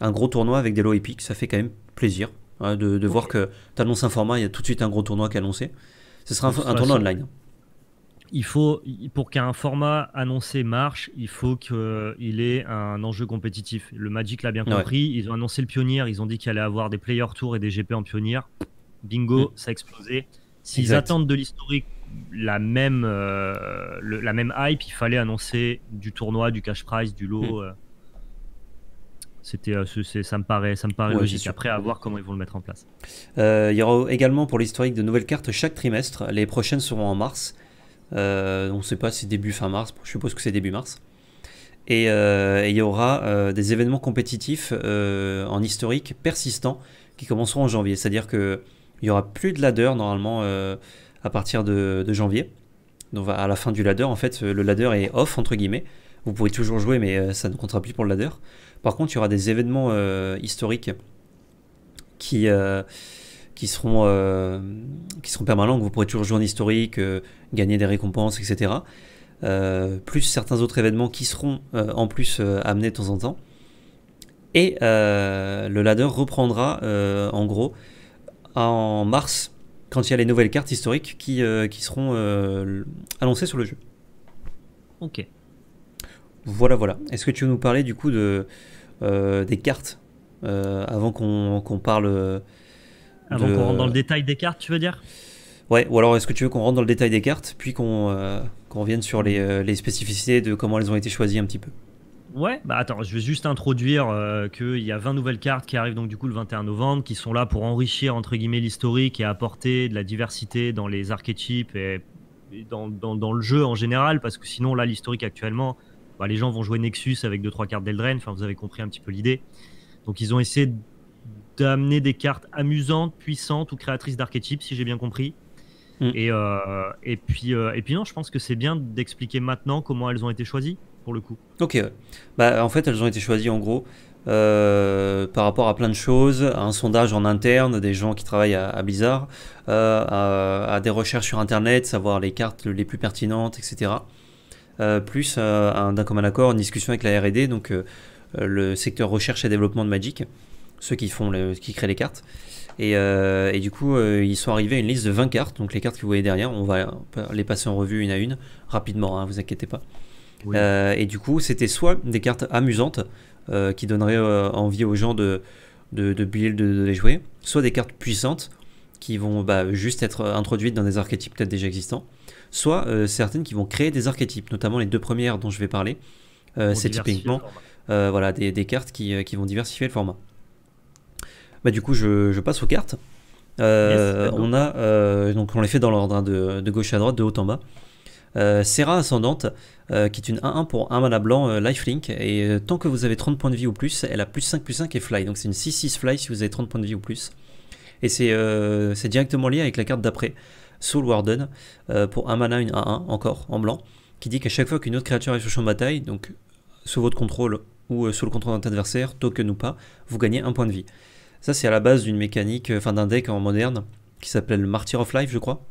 un gros tournoi avec des lots épiques, ça fait quand même plaisir hein, de, voir que tu annonces un format, il y a tout de suite un gros tournoi qui est annoncé. Ce sera un, tournoi online. Il faut, pour qu'un format annoncé marche, il faut qu'il ait un enjeu compétitif. Le Magic l'a bien compris. Ils ont annoncé le pionnier. Ils ont dit qu'il allait avoir des player tours et des GP en pionnier. Bingo, mm. ça a explosé. S'ils attendent de l'historique la même, euh, la même hype, il fallait annoncer du tournoi, du cash prize, du lot. Hmm. Euh. C'était, euh, ça me paraît, ça me paraît logique. Après, à voir comment ils vont le mettre en place. il y aura également pour l'historique de nouvelles cartes chaque trimestre. Les prochaines seront en mars. on ne sait pas si début fin mars. Je suppose que c'est début mars. Et, il y aura des événements compétitifs en historique persistants qui commenceront en janvier. C'est-à-dire que il y aura plus de ladder normalement à partir de, janvier. Donc à la fin du ladder, en fait, le ladder est off, entre guillemets. Vous pourrez toujours jouer, mais euh, ça ne comptera plus pour le ladder. Par contre, il y aura des événements euh, historiques qui, euh, qui, seront, qui seront permanents, que vous pourrez toujours jouer en historique, gagner des récompenses, etc. plus certains autres événements qui seront en plus amenés de temps en temps. Et le ladder reprendra, en gros, en mars quand il y a les nouvelles cartes historiques qui, euh, qui seront euh, annoncées sur le jeu. Ok. Voilà, voilà. Est-ce que tu veux nous parler du coup de, euh, des cartes avant qu'on parle... Avant qu'on rentre dans le détail des cartes, tu veux dire Ouais, ou alors est-ce que tu veux qu'on rentre dans le détail des cartes, puis qu'on revienne sur les, les, spécificités de comment elles ont été choisies un petit peu Ouais, bah attends, je vais juste introduire euh, qu'il y a 20 nouvelles cartes qui arrivent donc du coup le 21 novembre, qui sont là pour enrichir entre guillemets l'historique et apporter de la diversité dans les archétypes et, dans, le jeu en général, parce que sinon là l'historique actuellement, bah, les gens vont jouer Nexus avec 2-3 cartes d'Eldraine, enfin vous avez compris un petit peu l'idée. Donc ils ont essayé d'amener des cartes amusantes, puissantes ou créatrices d'archétypes, si j'ai bien compris. Mm. Et, euh, et, puis, euh, et puis non, je pense que c'est bien d'expliquer maintenant comment elles ont été choisies le coup. Ok, bah, en fait, elles ont été choisies en gros euh, par rapport à plein de choses, à un sondage en interne des gens qui travaillent à, Bizarre, Blizzard, euh, à, des recherches sur Internet, savoir les cartes les plus pertinentes, etc. Euh, plus euh, d'un commun accord, une discussion avec la RD, donc le secteur recherche et développement de Magic, ceux qui, font le, qui créent les cartes. Et, du coup, ils sont arrivés à une liste de 20 cartes, donc les cartes que vous voyez derrière, on va les passer en revue une à une, rapidement, hein, vous inquiétez pas. Euh, et du coup, c'était soit des cartes amusantes euh, qui donneraient euh, envie aux gens de, de, de, les jouer, soit des cartes puissantes qui vont bah, juste être introduites dans des archétypes peut-être déjà existants, soit certaines qui vont créer des archétypes, notamment les deux premières dont je vais parler. c'est typiquement voilà, des, cartes qui, vont diversifier le format. Bah, du coup, je, passe aux cartes. on a donc on les fait dans l'ordre hein, de, gauche à droite, de haut en bas. Euh, Serra Ascendante, euh, qui est une 1-1 pour un mana blanc euh, lifelink, et tant que vous avez 30 points de vie ou plus, elle a plus 5 plus 5 et fly, donc c'est une 6-6 fly si vous avez 30 points de vie ou plus. Et c'est directement lié avec la carte d'après, Soul Warden, pour un mana, une 1-1, encore, en blanc, qui dit qu'à chaque fois qu'une autre créature est sur le champ de bataille, donc sous votre contrôle ou sous le contrôle d'un adversaire, token ou pas, vous gagnez un point de vie. Ça, c'est à la base d'une mécanique, enfin d'un deck en moderne, qui s'appelle Martyr of Life, je crois,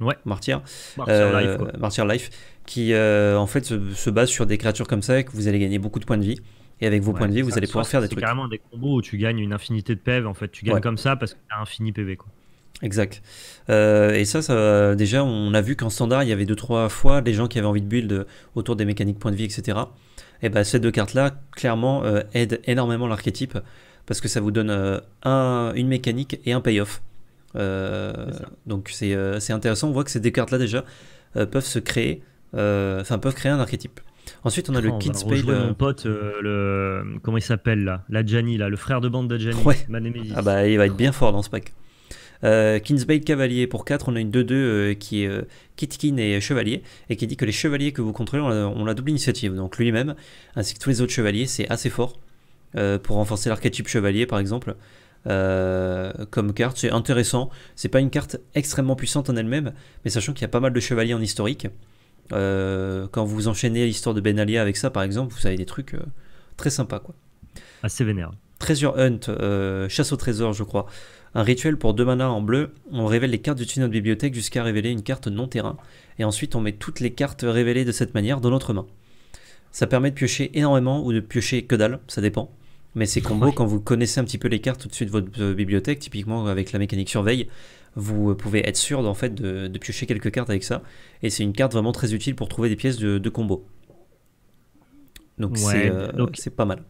Ouais. Martyr. Martyr euh, Life. Life. Qui euh, en fait se, base sur des créatures comme ça et que vous allez gagner beaucoup de points de vie. Et avec vos points de vie, vous allez pouvoir faire des trucs. C'est carrément des combos où tu gagnes une infinité de PV. E en fait, tu gagnes comme ça parce que tu as infini PV. E quoi. Exact. Euh, et ça, ça, déjà, on a vu qu'en standard, il y avait deux trois fois des gens qui avaient envie de build autour des mécaniques points de vie, etc. Et bah, ces deux cartes-là, clairement, aident énormément l'archétype parce que ça vous donne un, une mécanique et un payoff. Euh, donc euh, c'est intéressant, on voit que ces deux cartes là déjà euh, peuvent se créer, enfin peuvent créer un archétype. Ensuite, on a le oh, Kid's mon pote, le... comment il s'appelle là L'Adjani, là, le frère de bande d'Adjani. Ouais. Ah bah, il va être bien fort dans ce pack. Euh, Cavalier pour 4, on a une 2-2 qui est Kitkin et Chevalier, et qui dit que les chevaliers que vous contrôlez on la, ont la double initiative. Donc lui-même, ainsi que tous les autres chevaliers, c'est assez fort pour renforcer l'archétype chevalier par exemple. Euh, comme carte. C'est intéressant. C'est pas une carte extrêmement puissante en elle-même, mais sachant qu'il y a pas mal de chevaliers en historique. Euh, quand vous enchaînez l'histoire de Benalia avec ça, par exemple, vous avez des trucs euh, très sympas. Quoi. Assez vénère. Treasure Hunt, chasse au trésor, je crois. Un rituel pour deux manas en bleu. On révèle les cartes du tunnel de bibliothèque jusqu'à révéler une carte non-terrain. Et ensuite, on met toutes les cartes révélées de cette manière dans notre main. Ça permet de piocher énormément ou de piocher que dalle, ça dépend. Mais ces combos, quand vous connaissez un petit peu les cartes tout de suite votre euh, bibliothèque, typiquement avec la mécanique surveille, vous euh, pouvez être sûr en fait de, piocher quelques cartes avec ça. Et c'est une carte vraiment très utile pour trouver des pièces de, combo. Euh, donc c'est pas mal.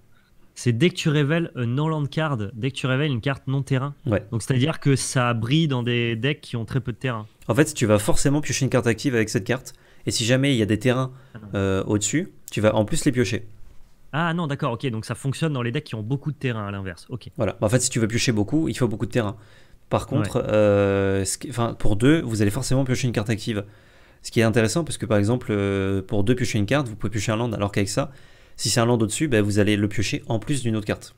C'est dès que tu révèles un non-land card, dès que tu révèles une carte non-terrain. Donc c'est-à-dire que ça brille dans des decks qui ont très peu de terrain. En fait, tu vas forcément piocher une carte active avec cette carte. Et si jamais il y a des terrains ah au-dessus, tu vas en plus les piocher. Ah non, d'accord, ok, donc ça fonctionne dans les decks qui ont beaucoup de terrain à l'inverse. Ok. Voilà, bah, en fait, si tu veux piocher beaucoup, il faut beaucoup de terrain. Par contre, euh, pour deux, vous allez forcément piocher une carte active. Ce qui est intéressant, parce que par exemple, euh, pour deux piocher une carte, vous pouvez piocher un land, alors qu'avec ça, si c'est un land au-dessus, ben, vous allez le piocher en plus d'une autre carte.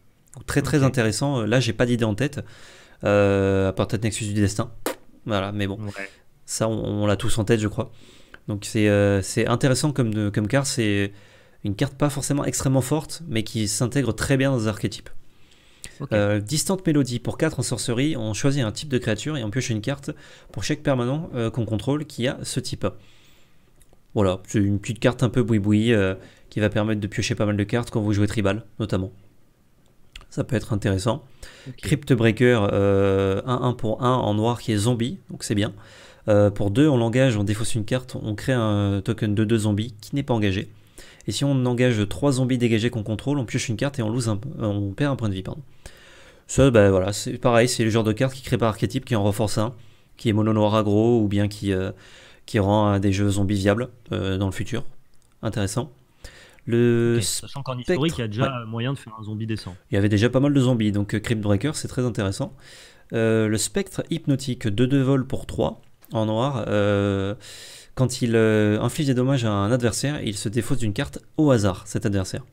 très très intéressant. Euh, là, j'ai pas d'idée en tête, à part peut-être Nexus du Destin. Voilà, mais bon, ça, on, l'a tous en tête, je crois. Donc, c'est intéressant comme, de, comme carte. C'est une carte pas forcément extrêmement forte, mais qui s'intègre très bien dans les archétypes. Euh, distante mélodie. Pour 4 en sorcerie, on choisit un type de créature et on pioche une carte pour chaque permanent euh, qu'on contrôle qui a ce type. Voilà, c'est une petite carte un peu boui-boui euh, qui va permettre de piocher pas mal de cartes quand vous jouez tribal, notamment. Ça peut être intéressant. Crypt Breaker 1-1 pour 1 en noir qui est zombie, donc c'est bien. pour 2, on l'engage, on défausse une carte, on crée un token de 2 zombies qui n'est pas engagé. Et si on engage 3 zombies dégagés qu'on contrôle, on pioche une carte et on, lose on perd un point de vie. Pardon. Ça, bah, voilà, c'est pareil, c'est le genre de carte qui crée par archétype, qui en renforce un, qui est mono noir aggro ou bien qui, euh, qui rend des jeux zombies viables euh, dans le futur. Intéressant. Sachant qu'en historique, il y a déjà moyen de faire un zombie décent. Il y avait déjà pas mal de zombies, donc euh, Cryptbreaker, c'est très intéressant. le spectre hypnotique, 2 de vol pour 3 en noir. Quand il euh, inflige des dommages à un adversaire, il se défausse d'une carte au hasard, cet adversaire.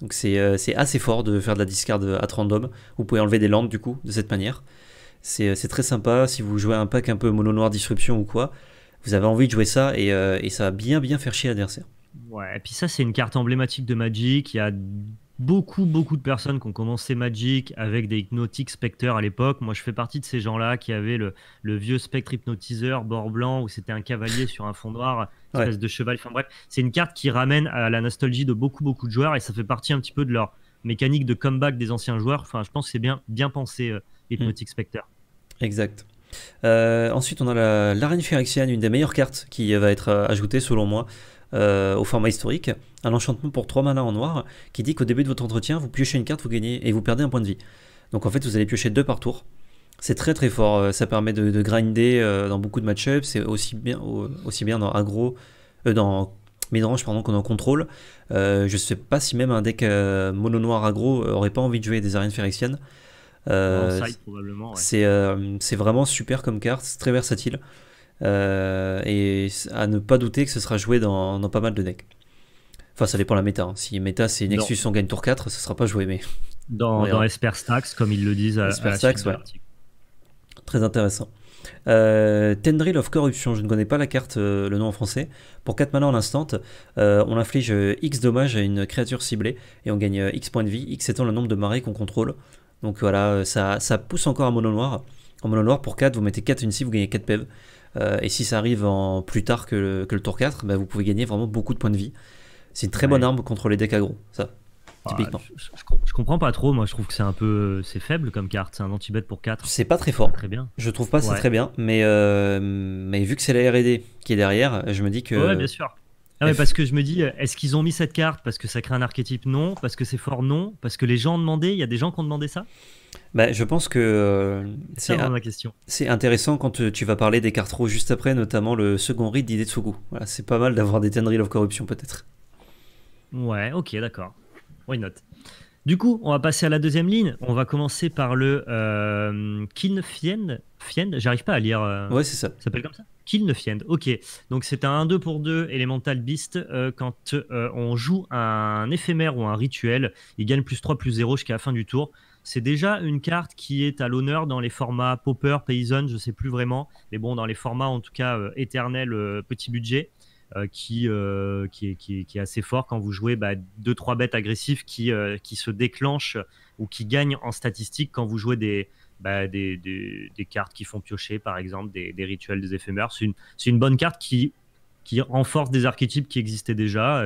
Donc c'est euh, assez fort de faire de la discard à random. Vous pouvez enlever des landes du coup, de cette manière. Euh, c'est très sympa si vous jouez un pack un peu mono noir disruption ou quoi. Vous avez envie de jouer ça et, et ça va bien bien faire chier l'adversaire. Ouais, et puis ça c'est une carte emblématique de Magic. Il y a beaucoup, beaucoup de personnes qui ont commencé Magic avec des hypnotiques Spectre à l'époque. Moi, je fais partie de ces gens-là qui avaient le, vieux Spectre hypnotiseur bord blanc où c'était un cavalier sur un fond noir, espèce de cheval. Enfin bref, c'est une carte qui ramène à la nostalgie de beaucoup, beaucoup de joueurs et ça fait partie un petit peu de leur mécanique de comeback des anciens joueurs. Enfin, je pense que c'est bien, bien pensé, euh, Hypnotic mm. Spectre. Exact. Euh, ensuite, on a la, la une des meilleures cartes qui va être euh, ajoutée selon moi. Euh, au format historique, un enchantement pour 3 malins en noir qui dit qu'au début de votre entretien, vous piochez une carte, vous gagnez et vous perdez un point de vie. Donc en fait, vous allez piocher 2 par tour. C'est très très fort, euh, ça permet de, grinder euh, dans beaucoup de match c'est aussi bien, aussi bien dans aggro, dans midrange pardon qu'on en contrôle. je sais pas si même un deck mono noir aggro aurait pas envie de jouer des arènes phyrexiennes. C'est vraiment super comme carte, c'est très versatile. Euh, et à ne pas douter que ce sera joué dans, pas mal de decks. Enfin, ça dépend de la méta. Hein. Si méta c'est Nexus, non. on gagne tour 4, ce sera pas joué, mais. Dans, Esper Stacks, comme ils le disent à, Esper Très intéressant. Euh, Tendril of Corruption, je ne connais pas la carte, euh, le nom en français. Pour 4 mana en instant, euh, on inflige X dommages à une créature ciblée et on gagne X points de vie, X étant le nombre de marées qu'on contrôle. Donc voilà, ça, ça pousse encore à mono noir. En mono noir, pour 4, vous mettez 4 une cible, vous gagnez 4 PEV. Euh, et si ça arrive en plus tard que le, tour 4, bah, vous pouvez gagner vraiment beaucoup de points de vie. C'est une très bonne arme contre les decks aggro, ça. Ah, typiquement. Je, comprends pas trop, moi je trouve que c'est un peu euh, c'est faible comme carte, c'est un anti-bet pour 4. C'est pas très fort. très bien. Je trouve pas c'est très bien, mais, euh, mais vu que c'est la RD qui est derrière, je me dis que. Ouais, bien sûr. Ah parce que je me dis, euh, est-ce qu'ils ont mis cette carte parce que ça crée un archétype Non. Parce que c'est fort Non. Parce que les gens ont demandé Il y a des gens qui ont demandé ça bah, Je pense que euh, c'est intéressant quand euh, tu vas parler des cartes rouges juste après, notamment le second ride d'Idetsugu. Voilà, c'est pas mal d'avoir des Tenril of Corruption peut-être. Ouais, ok, d'accord. Why note. Du coup, on va passer à la deuxième ligne. On va commencer par le euh, Fiend. J'arrive pas à lire. Euh, ouais, c'est ça. s'appelle comme ça Ok. Donc, c'est un 1-2 pour 2 Elemental Beast. Euh, quand euh, on joue un éphémère ou un rituel, il gagne plus 3, plus 0 jusqu'à la fin du tour. C'est déjà une carte qui est à l'honneur dans les formats Popper, Payson, je sais plus vraiment. Mais bon, dans les formats en tout cas éternel, petit budget. Euh, qui, euh, qui est, qui, assez fort quand vous jouez 2-3 bah, bêtes agressives qui, euh, qui se déclenchent ou qui gagnent en statistique quand vous jouez bah, des, des, des, cartes qui font piocher, par exemple, des, des rituels des éphémères. C'est une, une, bonne carte qui, qui renforce des archétypes qui existaient déjà.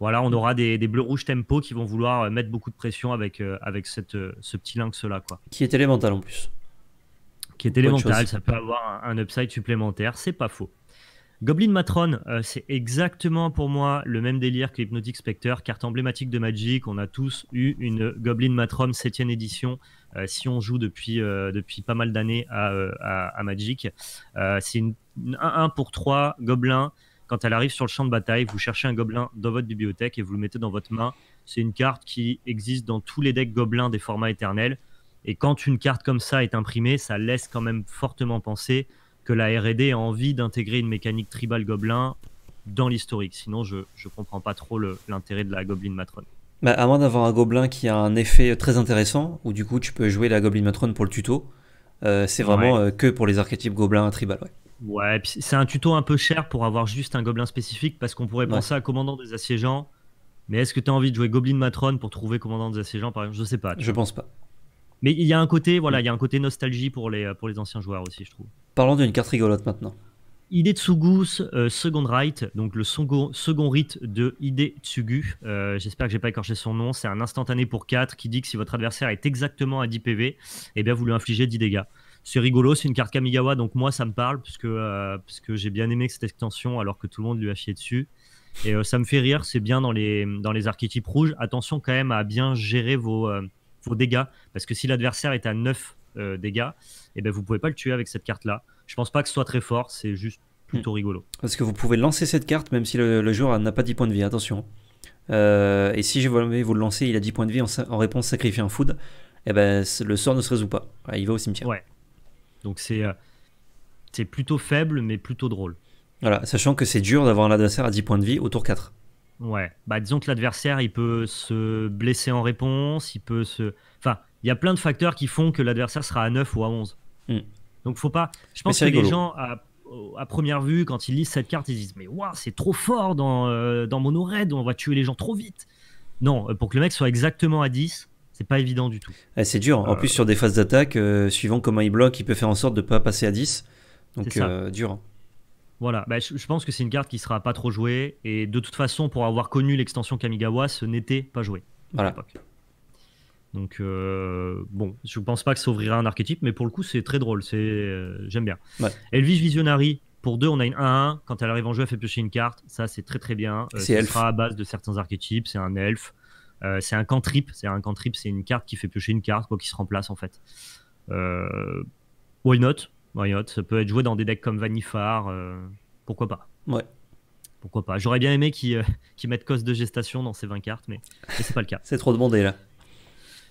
voilà, on aura des, bleus-rouges tempo qui vont vouloir mettre beaucoup de pression avec, avec cette, ce petit lynx-là. Qui est élémental en plus. Qui est élémental, ça peut avoir un upside supplémentaire, c'est pas faux. Goblin Matron, euh, c'est exactement pour moi le même délire que Hypnotic Spectre, carte emblématique de Magic. On a tous eu une Goblin Matron 7 édition. Euh, si on joue depuis, euh, depuis pas mal d'années à, Magic, c'est un 1 pour 3 Goblin. Quand elle arrive sur le champ de bataille, vous cherchez un gobelin dans votre bibliothèque et vous le mettez dans votre main. C'est une carte qui existe dans tous les decks gobelins des formats éternels. Et quand une carte comme ça est imprimée, ça laisse quand même fortement penser que la RD a envie d'intégrer une mécanique tribal gobelin dans l'historique. Sinon, je ne comprends pas trop l'intérêt de la Goblin Matrone. Bah, à moins d'avoir un gobelin qui a un effet euh, très intéressant, où du coup tu peux jouer la Goblin Matrone pour le tuto, euh, c'est vraiment euh, que pour les archétypes gobelins tribal. Ouais. c'est un tuto un peu cher pour avoir juste un gobelin spécifique parce qu'on pourrait penser à commandant des assiégeants. Mais est-ce que tu as envie de jouer Goblin Matron pour trouver commandant des assiégeants par exemple Je sais pas. Je pense pas. Mais il y a un côté voilà, mm. il y a un côté nostalgie pour les pour les anciens joueurs aussi, je trouve. Parlons d'une carte rigolote maintenant. Ide Tsugu euh, Second Rite, donc le second rite de Ide Tsugu. Euh, j'espère que j'ai pas écorché son nom. C'est un instantané pour 4 qui dit que si votre adversaire est exactement à 10 PV, eh bien vous lui infligez 10 dégâts. C'est rigolo, c'est une carte Kamigawa, donc moi ça me parle puisque, parce euh, puisque j'ai bien aimé cette extension alors que tout le monde lui a chié dessus. Et ça me fait rire, c'est bien dans les, dans les archétypes rouges. Attention quand même à bien gérer vos, vos dégâts parce que si l'adversaire est à 9 euh, dégâts, et eh ben vous pouvez pas le tuer avec cette carte-là. Je pense pas que ce soit très fort, c'est juste plutôt hmm. rigolo. Parce que vous pouvez lancer cette carte même si le, joueur n'a pas 10 points de vie, attention. Euh, et si je vous le lancer, il a 10 points de vie en, réponse sacrifier un food, et eh ben le sort ne se résout pas. il va au cimetière. Ouais. Donc c'est euh, c'est plutôt faible mais plutôt drôle. Voilà, sachant que c'est dur d'avoir un adversaire à 10 points de vie au tour 4. Ouais, bah disons que l'adversaire il peut se blesser en réponse, il peut se. Enfin, il y a plein de facteurs qui font que l'adversaire sera à 9 ou à 11. Hmm. Donc faut pas. Je pense que les gens à, première vue, quand ils lisent cette carte, ils disent mais waouh c'est trop fort dans euh, Mono Raid, on va tuer les gens trop vite. Non, euh, pour que le mec soit exactement à 10, c'est pas évident du tout. Eh, c'est dur. En euh, plus sur des phases d'attaque, suivant comment il bloque, il peut faire en sorte de pas passer à 10. Donc dur. Voilà, bah, je, pense que c'est une carte qui sera pas trop jouée et de toute façon pour avoir connu l'extension Kamigawa, ce n'était pas joué. Voilà. l'époque donc euh, bon, je pense pas que ça ouvrira un archétype, mais pour le coup c'est très drôle, c'est euh, j'aime bien. Elvis Elvish Visionary, pour deux on a une 1-1, quand elle arrive en jeu elle fait piocher une carte, ça c'est très très bien. Euh, c'est sera à base de certains archétypes, c'est un elfe, c'est un cantrip, c'est un cantrip, c'est une carte qui fait piocher une carte, quoi qui se remplace en fait. why not Ça peut être joué dans des decks comme Vanifar, pourquoi pas Ouais pourquoi pas. J'aurais bien aimé qu'ils mettent cause de gestation dans ces 20 cartes, mais c'est pas le cas. c'est trop demandé là.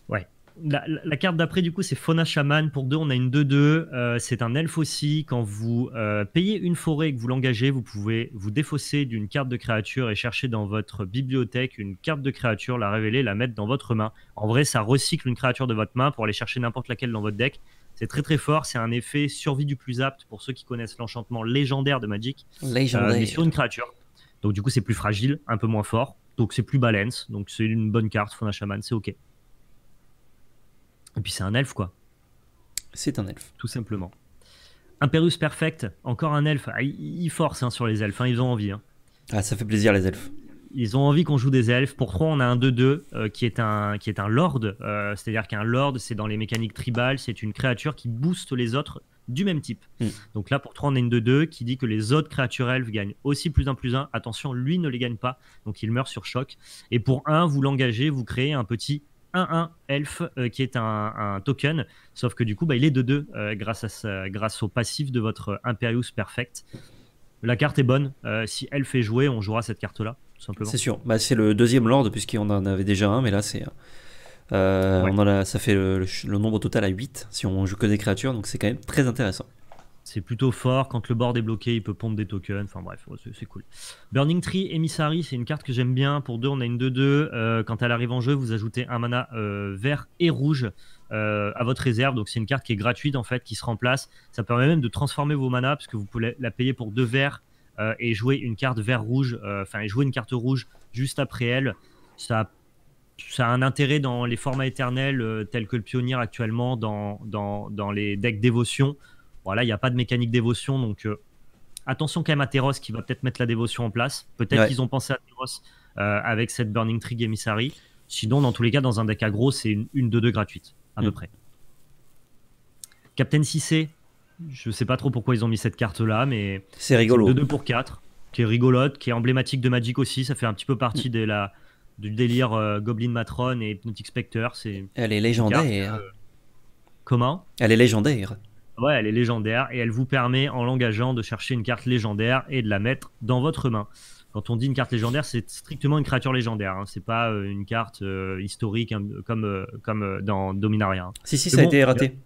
Ouais. La, carte d'après, du coup, c'est Fauna Shaman. Pour deux, on a une 2-2. Euh, c'est un elfe aussi. Quand vous euh, payez une forêt et que vous l'engagez, vous pouvez vous défausser d'une carte de créature et chercher dans votre bibliothèque une carte de créature, la révéler, la mettre dans votre main. En vrai, ça recycle une créature de votre main pour aller chercher n'importe laquelle dans votre deck. C'est très très fort, c'est un effet survie du plus apte pour ceux qui connaissent l'enchantement légendaire de Magic. Légendaire. Euh, mais sur une créature. Donc du coup c'est plus fragile, un peu moins fort. Donc c'est plus balance. Donc c'est une bonne carte, Fauna Shaman, c'est ok. Et puis c'est un elfe, quoi. C'est un elfe. Tout simplement. Un Imperus Perfect, encore un elfe. Ah, il ils forcent hein, sur les elfes, hein, ils ont envie. Hein. Ah, ça fait plaisir les elfes. Ils ont envie qu'on joue des elfes. Pour 3, on a un 2-2 euh, qui, est un, qui est un lord. Euh, c'est-à-dire qu'un lord, c'est dans les mécaniques tribales, c'est une créature qui booste les autres du même type. Mm. Donc là, pour 3, on a une 2-2 qui dit que les autres créatures elfes gagnent aussi plus 1 plus 1. Attention, lui ne les gagne pas, donc il meurt sur choc. Et pour 1, vous l'engagez, vous créez un petit 1-1 Elf, euh, qui est un, token, sauf que du coup, bah, il est de 2 euh, grâce, au passif de votre Imperius Perfect. La carte est bonne. Euh, si Elf est joué on jouera cette carte-là, simplement. C'est sûr. Bah, c'est le deuxième Lord, puisqu'on en avait déjà un, mais là, c'est. on ça fait le, le, nombre total à 8 si on joue que des créatures, donc c'est quand même très intéressant. C'est plutôt fort. Quand le board est bloqué, il peut pomper des tokens. Enfin bref, c'est cool. Burning Tree Emissary, c'est une carte que j'aime bien. Pour deux, on a une 2-2. Euh, quand elle arrive en jeu, vous ajoutez un mana euh, vert et rouge euh, à votre réserve. Donc c'est une carte qui est gratuite en fait, qui se remplace. Ça permet même de transformer vos manas parce que vous pouvez la payer pour deux verts et jouer une carte vert-rouge. Enfin, jouer une carte rouge juste après elle. Ça ça a un intérêt dans les formats éternels tels que le pionnier actuellement, dans, dans, dans les decks dévotion, voilà, il n'y a pas de mécanique dévotion, donc euh, attention quand même à Teros qui va peut-être mettre la dévotion en place. Peut-être qu'ils ont pensé à Teros euh, avec cette Burning Tree Emissary. Sinon, dans tous les cas, dans un deck agro c'est une 2-2 gratuite, à peu mm. près. Captain 6 je ne sais pas trop pourquoi ils ont mis cette carte-là, mais. C'est rigolo. 2-2 pour 4, qui est rigolote, qui est emblématique de Magic aussi. Ça fait un petit peu partie mm. de la, du délire euh, Goblin Matron et Hypnotic Spectre. C'est Elle est légendaire. Comment Elle est légendaire. Ouais, elle est légendaire et elle vous permet, en l'engageant, de chercher une carte légendaire et de la mettre dans votre main. Quand on dit une carte légendaire, c'est strictement une créature légendaire. Hein. C'est pas euh, une carte euh, historique comme, euh, comme dans Dominaria. Hein. Si, si, ça a été raté.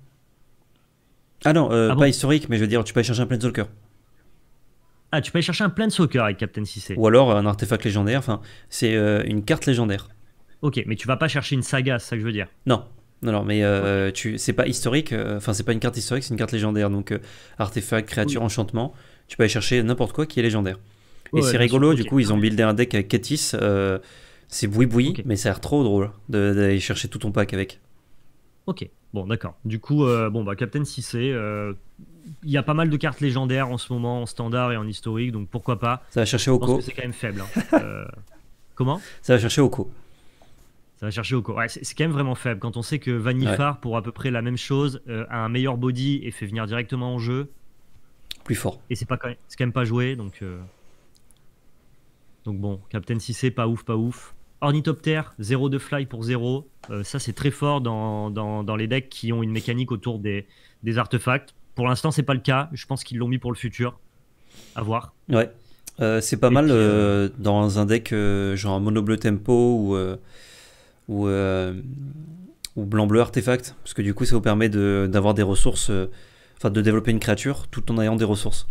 Ah non, ah pas historique, mais je veux dire, tu peux aller chercher un plein de soccer Ah, tu peux aller chercher un plein de soccer avec Captain Cissé Ou alors un artefact légendaire, enfin, c'est une carte légendaire. Ok, mais tu vas pas chercher une saga, c'est ça que je veux dire. Non, non, non, mais euh, tu, c'est pas historique, euh, enfin, c'est pas une carte historique, c'est une carte légendaire. Donc, artefacts, euh, artefact, créature, enchantement, tu peux aller chercher n'importe quoi qui est légendaire. et c'est rigolo, du coup, ils ont buildé un deck avec Ketis c'est boui-boui, mais ça a l'air trop drôle d'aller chercher tout ton pack avec. Ok, bon, d'accord. Du coup, bon, bah, Captain si il y a pas mal de cartes légendaires en ce moment, en standard et en historique, donc pourquoi pas. Ça va chercher au que c'est quand même faible. Hein. comment Ça va chercher au coup chercher au corps. c'est quand même vraiment faible. Quand on sait que Vanifar, pour à peu près la même chose, euh, a un meilleur body et fait venir directement en jeu. Plus fort. Et c'est quand, même... quand même pas joué. Donc, euh, donc bon, Captain 6 pas ouf, pas ouf. Ornithopter, 0 de fly pour 0. Euh, ça, c'est très fort dans, dans, dans, les decks qui ont une mécanique autour des, des artefacts. Pour l'instant, c'est pas le cas. Je pense qu'ils l'ont mis pour le futur. À voir. Ouais. c'est pas mal dans un deck genre mono bleu tempo ou ou, euh, ou blanc bleu artefact, parce que du coup ça vous permet d'avoir des ressources, euh, enfin de développer une créature tout en ayant des ressources.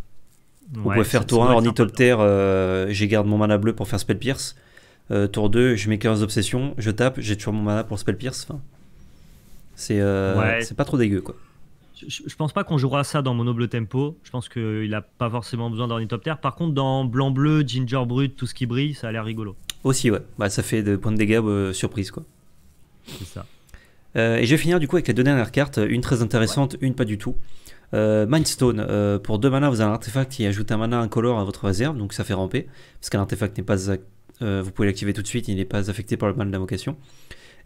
On vous faire tour 1 ornithoptère, euh, j'ai garde mon mana bleu pour faire spell pierce. tour 2, je mets 15 obsessions, je tape, j'ai toujours mon mana pour spell pierce. Enfin, c'est pas trop dégueu quoi. Je, pense pas qu'on jouera ça dans mono bleu tempo. Je pense qu'il a pas forcément besoin d'ornithoptère. Par contre, dans blanc bleu, ginger brut, tout ce qui brille, ça a l'air rigolo. Aussi, ouais. Bah, ça fait des points de dégâts euh, surprise, quoi. C'est ça. Euh, et je vais finir du coup avec les deux dernières cartes, une très intéressante, une pas du tout. Euh, Mindstone, pour deux mana, vous avez un artefact qui ajoute un mana incolore à votre réserve, donc ça fait ramper, parce qu'un artefact n'est pas. vous pouvez l'activer tout de suite, il n'est pas affecté par le mal d'invocation.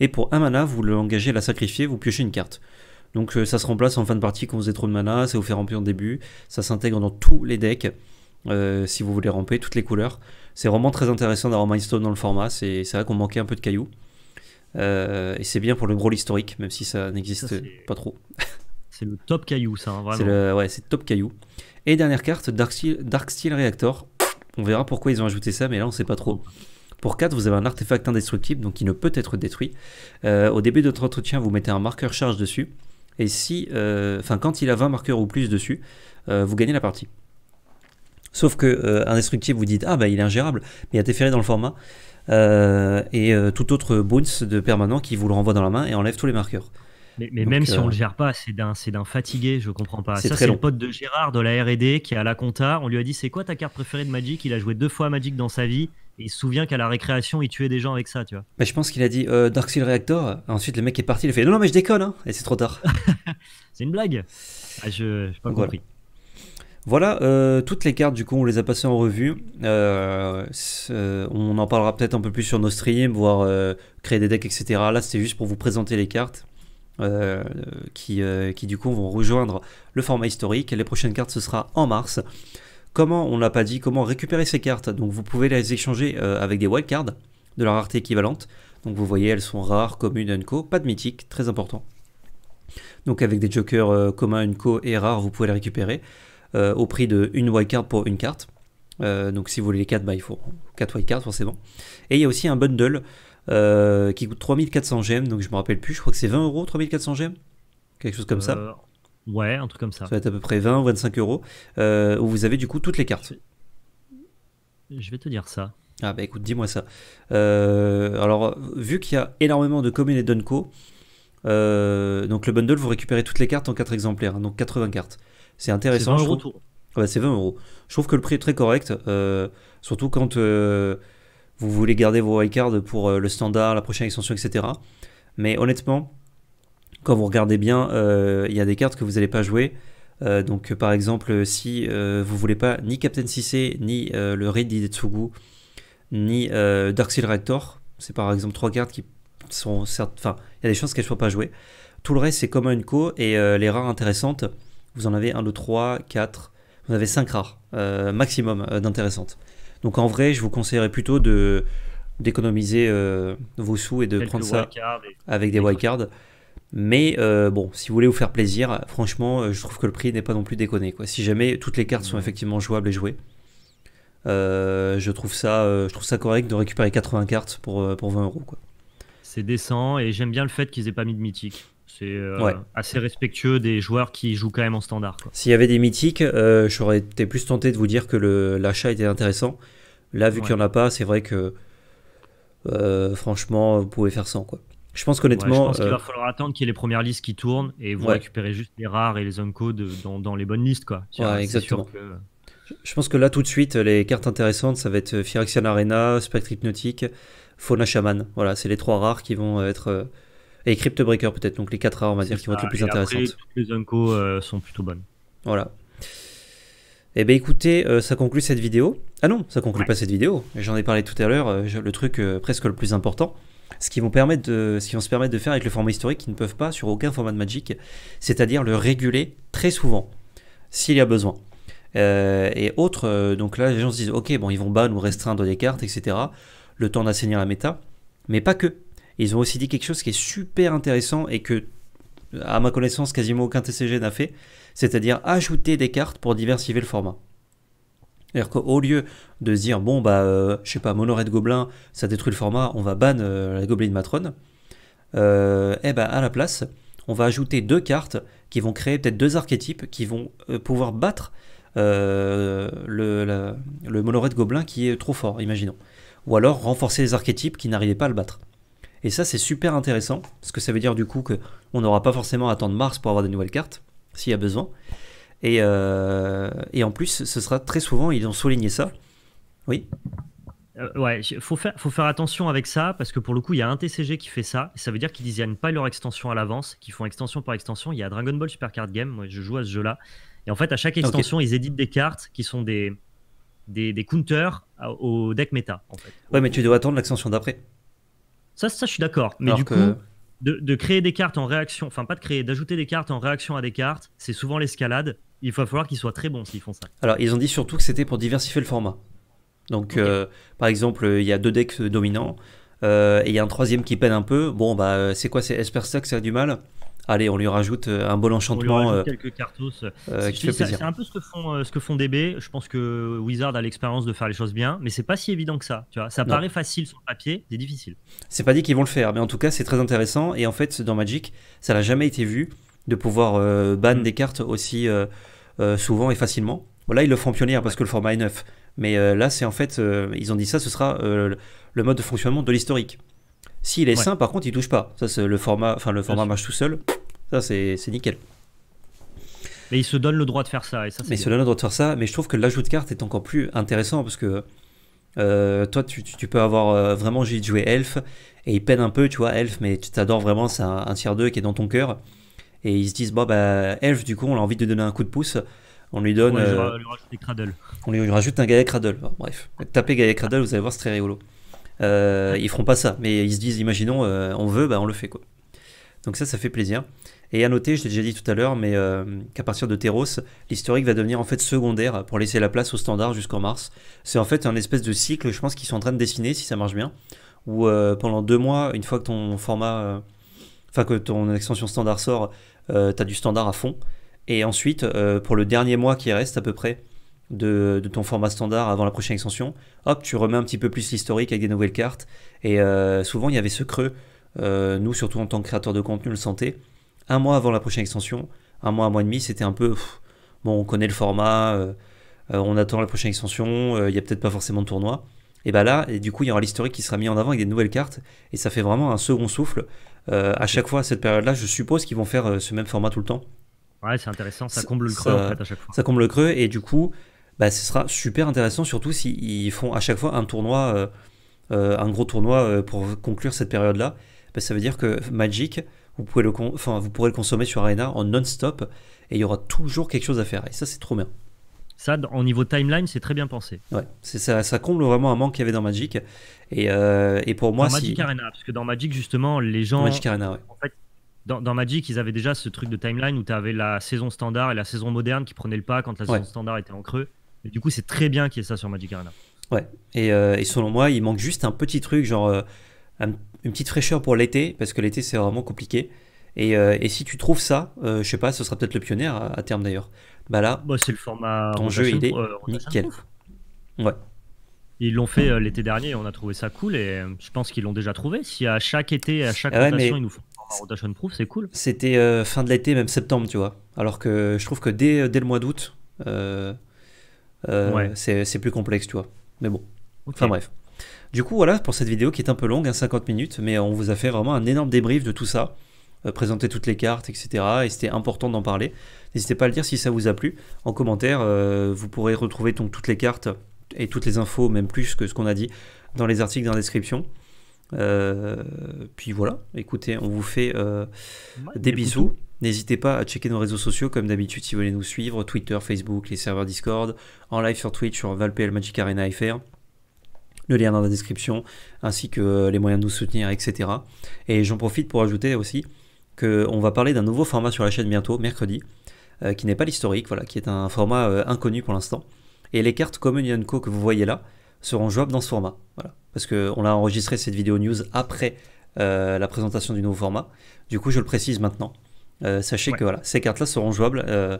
Et pour un mana, vous l'engagez à la sacrifier, vous piochez une carte. Donc ça se remplace en fin de partie quand vous avez trop de mana, ça vous fait ramper en début, ça s'intègre dans tous les decks, si vous voulez ramper, toutes les couleurs. C'est vraiment très intéressant d'avoir Mindstone dans le format. C'est vrai qu'on manquait un peu de cailloux. Euh, et c'est bien pour le rôle historique, même si ça n'existe pas trop. c'est le top caillou, ça, hein, vraiment. Le, ouais, c'est top caillou. Et dernière carte, Dark Steel, Reactor. On verra pourquoi ils ont ajouté ça, mais là, on sait pas trop. Oh. Pour 4, vous avez un artefact indestructible, donc il ne peut être détruit. Euh, au début de votre entretien, vous mettez un marqueur charge dessus. Et si, euh, enfin, quand il a 20 marqueurs ou plus dessus, vous gagnez la partie. Sauf que euh, un indestructible, vous dites ah bah il est ingérable, mais il y a Teferi dans le format euh, et euh, tout autre bounce de permanent qui vous le renvoie dans la main et enlève tous les marqueurs. Mais, même si on le gère pas, c'est d'un c'est d'un fatigué, je comprends pas. Ça c'est le pote de Gérard de la R&D qui est à la compta. On lui a dit c'est quoi ta carte préférée de Magic Il a joué deux fois à Magic dans sa vie. Et il se souvient qu'à la récréation, il tuait des gens avec ça, tu vois. Mais bah, je pense qu'il a dit euh, Dark Seal Reactor. Ensuite, le mec est parti, il a fait Non, non, mais je déconne, hein. Et c'est trop tard. c'est une blague. Ah, je n'ai pas compris. Voilà, euh, toutes les cartes, du coup, on les a passées en revue. Euh, euh, on en parlera peut-être un peu plus sur nos streams, voire créer des decks, etc. Là, c'est juste pour vous présenter les cartes qui, du coup, vont rejoindre le format historique. Les prochaines cartes, ce sera en mars. Comment, on l'a pas dit, comment récupérer ces cartes Donc, vous pouvez les échanger avec des wildcards de la rareté équivalente. Donc, vous voyez, elles sont rares, communes, unco, pas de mythique, très important. Donc, avec des jokers communs, unco et rares, vous pouvez les récupérer. Euh, au prix de une card pour une carte. Euh, donc si vous voulez les 4, bah, il faut 4 cards forcément. Et il y a aussi un bundle euh, qui coûte 3400 gemmes, donc je me rappelle plus, je crois que c'est 20 euros, 3400 gemmes Quelque chose comme ça Ouais, un truc comme ça. Ça va être à peu près 20 ou 25 euros, où vous avez du coup toutes les cartes. Je vais te dire ça. Ah bah écoute, dis-moi ça. alors, vu qu'il y a énormément de communes et Dunco, donc le bundle, vous récupérez toutes les cartes en 4 exemplaires, hein, donc 80 cartes. C'est intéressant. C'est 20 ah bah, euros Je trouve que le prix est très correct, euh, surtout quand euh, vous voulez garder vos wildcards pour euh, le standard, la prochaine extension, etc. Mais honnêtement, quand vous regardez bien, il y a des cartes que vous n'allez pas jouer. donc par exemple, si vous voulez pas ni Captain Sissé, ni le Raid d'Idetsugu, ni Dark Seal Rector, c'est par exemple trois cartes qui sont certes. Enfin, il y a des chances qu'elles ne soient pas jouées. Tout le reste, c'est comme un co et les rares intéressantes, vous en avez un, deux, trois, quatre, vous avez cinq rares euh, maximum euh, d'intéressantes. Donc en vrai, je vous conseillerais plutôt de d'économiser euh, vos sous et de prendre ça avec des wildcards. Mais bon, si vous voulez vous faire plaisir, franchement, je trouve que le prix n'est pas non plus déconné. Si jamais toutes les cartes sont effectivement jouables et jouées, je, trouve ça, je trouve ça correct de récupérer 80 cartes pour, pour 20 euros. c'est décent et j'aime bien le fait qu'ils aient pas mis de mythique. C'est euh, assez respectueux des joueurs qui jouent quand même en standard. S'il y avait des mythiques, euh, j'aurais été plus tenté de vous dire que l'achat était intéressant. Là, vu qu'il n'y en a pas, c'est vrai que euh, franchement, vous pouvez faire sans. Quoi. Je pense honnêtement va falloir attendre qu'il y ait les premières listes qui tournent et vous récupérez juste les rares et les uncodes dans, les bonnes listes. Quoi. Je pense que là, tout de suite, les cartes intéressantes, ça va être Phyrexian Arena, Spectre Hypnotique, Fauna Shaman. Voilà, c'est les trois rares qui vont être et Cryptbreaker Breaker peut-être, donc les 4 rares on va dire qui vont être les plus intéressantes. les uncos euh, sont plutôt bonnes. Voilà. Eh bien écoutez, euh, ça conclut cette vidéo. Ah non, ça conclut pas cette vidéo. J'en ai parlé tout à l'heure, euh, le truc presque le plus important. Ce qu'ils vont, de, vont se permettre de faire avec le format historique qu'ils ne peuvent pas sur aucun format de Magic, c'est-à-dire le réguler très souvent, s'il y a besoin. et autres, donc là les gens se disent ok, bon ils vont ban ou restreindre des cartes, etc. Le temps d'assainir la méta, mais pas que ils ont aussi dit quelque chose qui est super intéressant et que, à ma connaissance, quasiment aucun TCG n'a fait, c'est-à-dire ajouter des cartes pour diversifier le format. C'est-à-dire qu'au lieu de dire, bon, bah, euh, je sais pas, Mono gobelin, ça détruit le format, on va ban euh, la Gobeline Matrone, euh, eh ben, à la place, on va ajouter deux cartes qui vont créer peut-être deux archétypes qui vont pouvoir battre le, la, de Gobelin qui est trop fort, imaginons. Ou alors renforcer les archétypes qui n'arrivaient pas à le battre. Et ça, c'est super intéressant, parce que ça veut dire du coup qu'on n'aura pas forcément à attendre mars pour avoir des nouvelles cartes, s'il y a besoin. Et, euh, en plus, ce sera très souvent, ils ont souligné ça. Oui euh, Ouais, faut faire, faut faire attention avec ça, parce que pour le coup, il y a un TCG qui fait ça. ça veut dire qu'ils designent pas leur extension à l'avance, qu'ils font extension par extension. Il y a Dragon Ball Super Card Game, moi je joue à ce jeu-là. Et en fait, à chaque extension, ils éditent des cartes qui sont des, des, counters euh, au deck méta. Ouais, mais tu dois attendre l'extension d'après. Ça, je suis d'accord. Mais du coup, de, créer des cartes en réaction, enfin pas de créer, d'ajouter des cartes en réaction à des cartes, c'est souvent l'escalade. Il va falloir qu'ils soient très bons s'ils font ça. Alors ils ont dit surtout que c'était pour diversifier le format. Donc euh, par exemple, il y a deux decks dominants euh, et il y a un troisième qui peine un peu. Bon bah euh, c'est quoi, c'est Esper que ça a du mal. Allez, on lui rajoute euh, un bon enchantement. On lui rajoute euh, quelques cartos. Euh, c'est un peu ce que font, ce que font DB. Je pense que Wizard a l'expérience de faire les choses bien, mais c'est pas si évident que ça. Tu vois, ça paraît facile sur le papier, c'est difficile. C'est pas dit qu'ils vont le faire, mais en tout cas, c'est très intéressant. Et en fait, dans Magic, ça n'a jamais été vu de pouvoir ban mm. des cartes aussi souvent et facilement. là, ils le font pionnière parce que le format est neuf. Mais là, c'est en fait, ils ont dit ça, ce sera le mode de fonctionnement de l'historique. S'il est sain, par contre, il touche pas. Ça, c'est le format, enfin le format marche tout seul. Ça, c'est nickel. Mais il se donne le droit de faire ça. Et mais il se donne le droit de faire ça. Mais je trouve que l'ajout de carte est encore plus intéressant parce que euh, toi, tu, peux avoir euh, vraiment envie de jouer Elf et il peine un peu, tu vois, Elf, mais tu t'adores vraiment, c'est un, tiers tier 2 qui est dans ton cœur. Et ils se disent, bah, bah Elf, du coup, on a envie de donner un coup de pouce. On lui donne. On lui, euh, rajoute On lui rajoute un Gaia Cradle. bref, tapez Gaia Cradle, vous allez voir, c'est très rigolo. Euh, ils feront pas ça, mais ils se disent, imaginons, euh, on veut, bah, on le fait quoi. Donc ça, ça fait plaisir. Et à noter, je l'ai déjà dit tout à l'heure, mais euh, qu'à partir de Terros, l'historique va devenir en fait secondaire pour laisser la place au standard jusqu'en mars. C'est en fait un espèce de cycle, je pense, qu'ils sont en train de dessiner, si ça marche bien, où euh, pendant deux mois, une fois que ton format, enfin que ton extension standard sort, tu as du standard à fond. Et ensuite, pour le dernier mois qui reste à peu près, de, ton format standard avant la prochaine extension, hop, tu remets un petit peu plus l'historique avec des nouvelles cartes. Et euh, souvent, il y avait ce creux, euh, nous, surtout en tant que créateur de contenu, le sentait. Un mois avant la prochaine extension, un mois, un mois et demi, c'était un peu, bon, on connaît le format, euh, on attend la prochaine extension, il n'y a peut-être pas forcément de tournoi. Et bien bah là, et du coup, il y aura l'historique qui sera mis en avant avec des nouvelles cartes, et ça fait vraiment un second souffle. à chaque fois, à cette période-là, je suppose qu'ils vont faire ce même format tout le temps. Ouais, c'est intéressant, ça comble le creux en fait à chaque fois. Ça comble le creux, et du coup, bah, ce sera super intéressant, surtout s'ils font à chaque fois un tournoi, euh, euh, un gros tournoi euh, pour conclure cette période-là. Bah, ça veut dire que Magic, vous, pouvez le enfin, vous pourrez le consommer sur Arena en non-stop et il y aura toujours quelque chose à faire. Et ça, c'est trop bien. Ça, en niveau timeline, c'est très bien pensé. Ouais, ça, ça, comble vraiment un manque qu'il y avait dans Magic. Et, et pour moi, Magic Arena, parce que dans Magic, justement, les gens. Magic Arena, dans, Magic, ils avaient déjà ce truc de timeline où tu avais la saison standard et la saison moderne qui prenaient le pas quand la saison standard était en creux du coup, c'est très bien qu'il y ait ça sur Magic Arena. Ouais, et, euh, selon moi, il manque juste un petit truc, genre euh, une petite fraîcheur pour l'été, parce que l'été c'est vraiment compliqué. Et, euh, si tu trouves ça, je sais pas, ce sera peut-être le pionnier à, terme d'ailleurs. Bah là, bah, c'est le format ton jeu il est nickel. Ouais. Ils l'ont fait l'été dernier, on a trouvé ça cool et je pense qu'ils l'ont déjà trouvé. Si à chaque été, à chaque rotation, ils nous font un rotation proof, c'est cool. C'était fin de l'été, même septembre, tu vois. Alors que je trouve que dès, le mois d'août, euh, c'est plus complexe, tu vois. Mais bon. Enfin bref. Du coup, voilà pour cette vidéo qui est un peu longue, 50 hein, minutes, mais on vous a fait vraiment un énorme débrief de tout ça, euh, présenter toutes les cartes, etc. Et c'était important d'en parler. N'hésitez pas à le dire si ça vous a plu. En commentaire, euh, vous pourrez retrouver donc toutes les cartes et toutes les infos, même plus que ce qu'on a dit, dans les articles dans la description. puis voilà, écoutez, on vous fait des bisous. N'hésitez pas à checker nos réseaux sociaux comme d'habitude si vous voulez nous suivre, Twitter, Facebook, les serveurs Discord, en live sur Twitch sur ValPL Magic Arena FR, le lien dans la description, ainsi que euh, les moyens de nous soutenir, etc. Et j'en profite pour ajouter aussi qu'on va parler d'un nouveau format sur la chaîne bientôt, mercredi, euh, qui n'est pas l'historique, voilà, qui est un format euh, inconnu pour l'instant. Et les cartes Communion Co que vous voyez là seront jouables dans ce format. Voilà. Parce qu'on a enregistré cette vidéo news après la présentation du nouveau format. Du coup, je le précise maintenant. Euh, sachez que voilà, ces cartes-là seront jouables euh,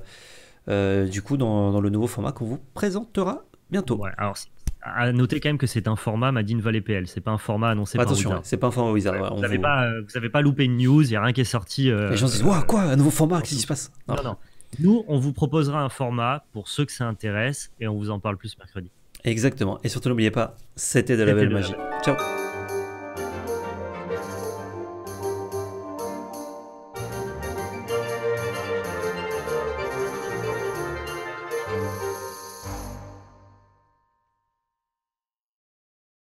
euh, du coup dans, le nouveau format qu'on vous présentera bientôt. Ouais, alors à noter quand même que c'est un format Madine Valley PL, c'est pas un format annoncé Attention, par Attention, c'est pas un format Wizard. vous, n'avez pas, avez pas loupé une news, il y a rien qui est sorti. Les gens se disent Waouh, quoi, un nouveau format, qu'est-ce qui se passe non. non, Nous, on vous proposera un format pour ceux que ça intéresse et on vous en parle plus mercredi. Exactement. Et surtout, n'oubliez pas, c'était de la belle magie. Ciao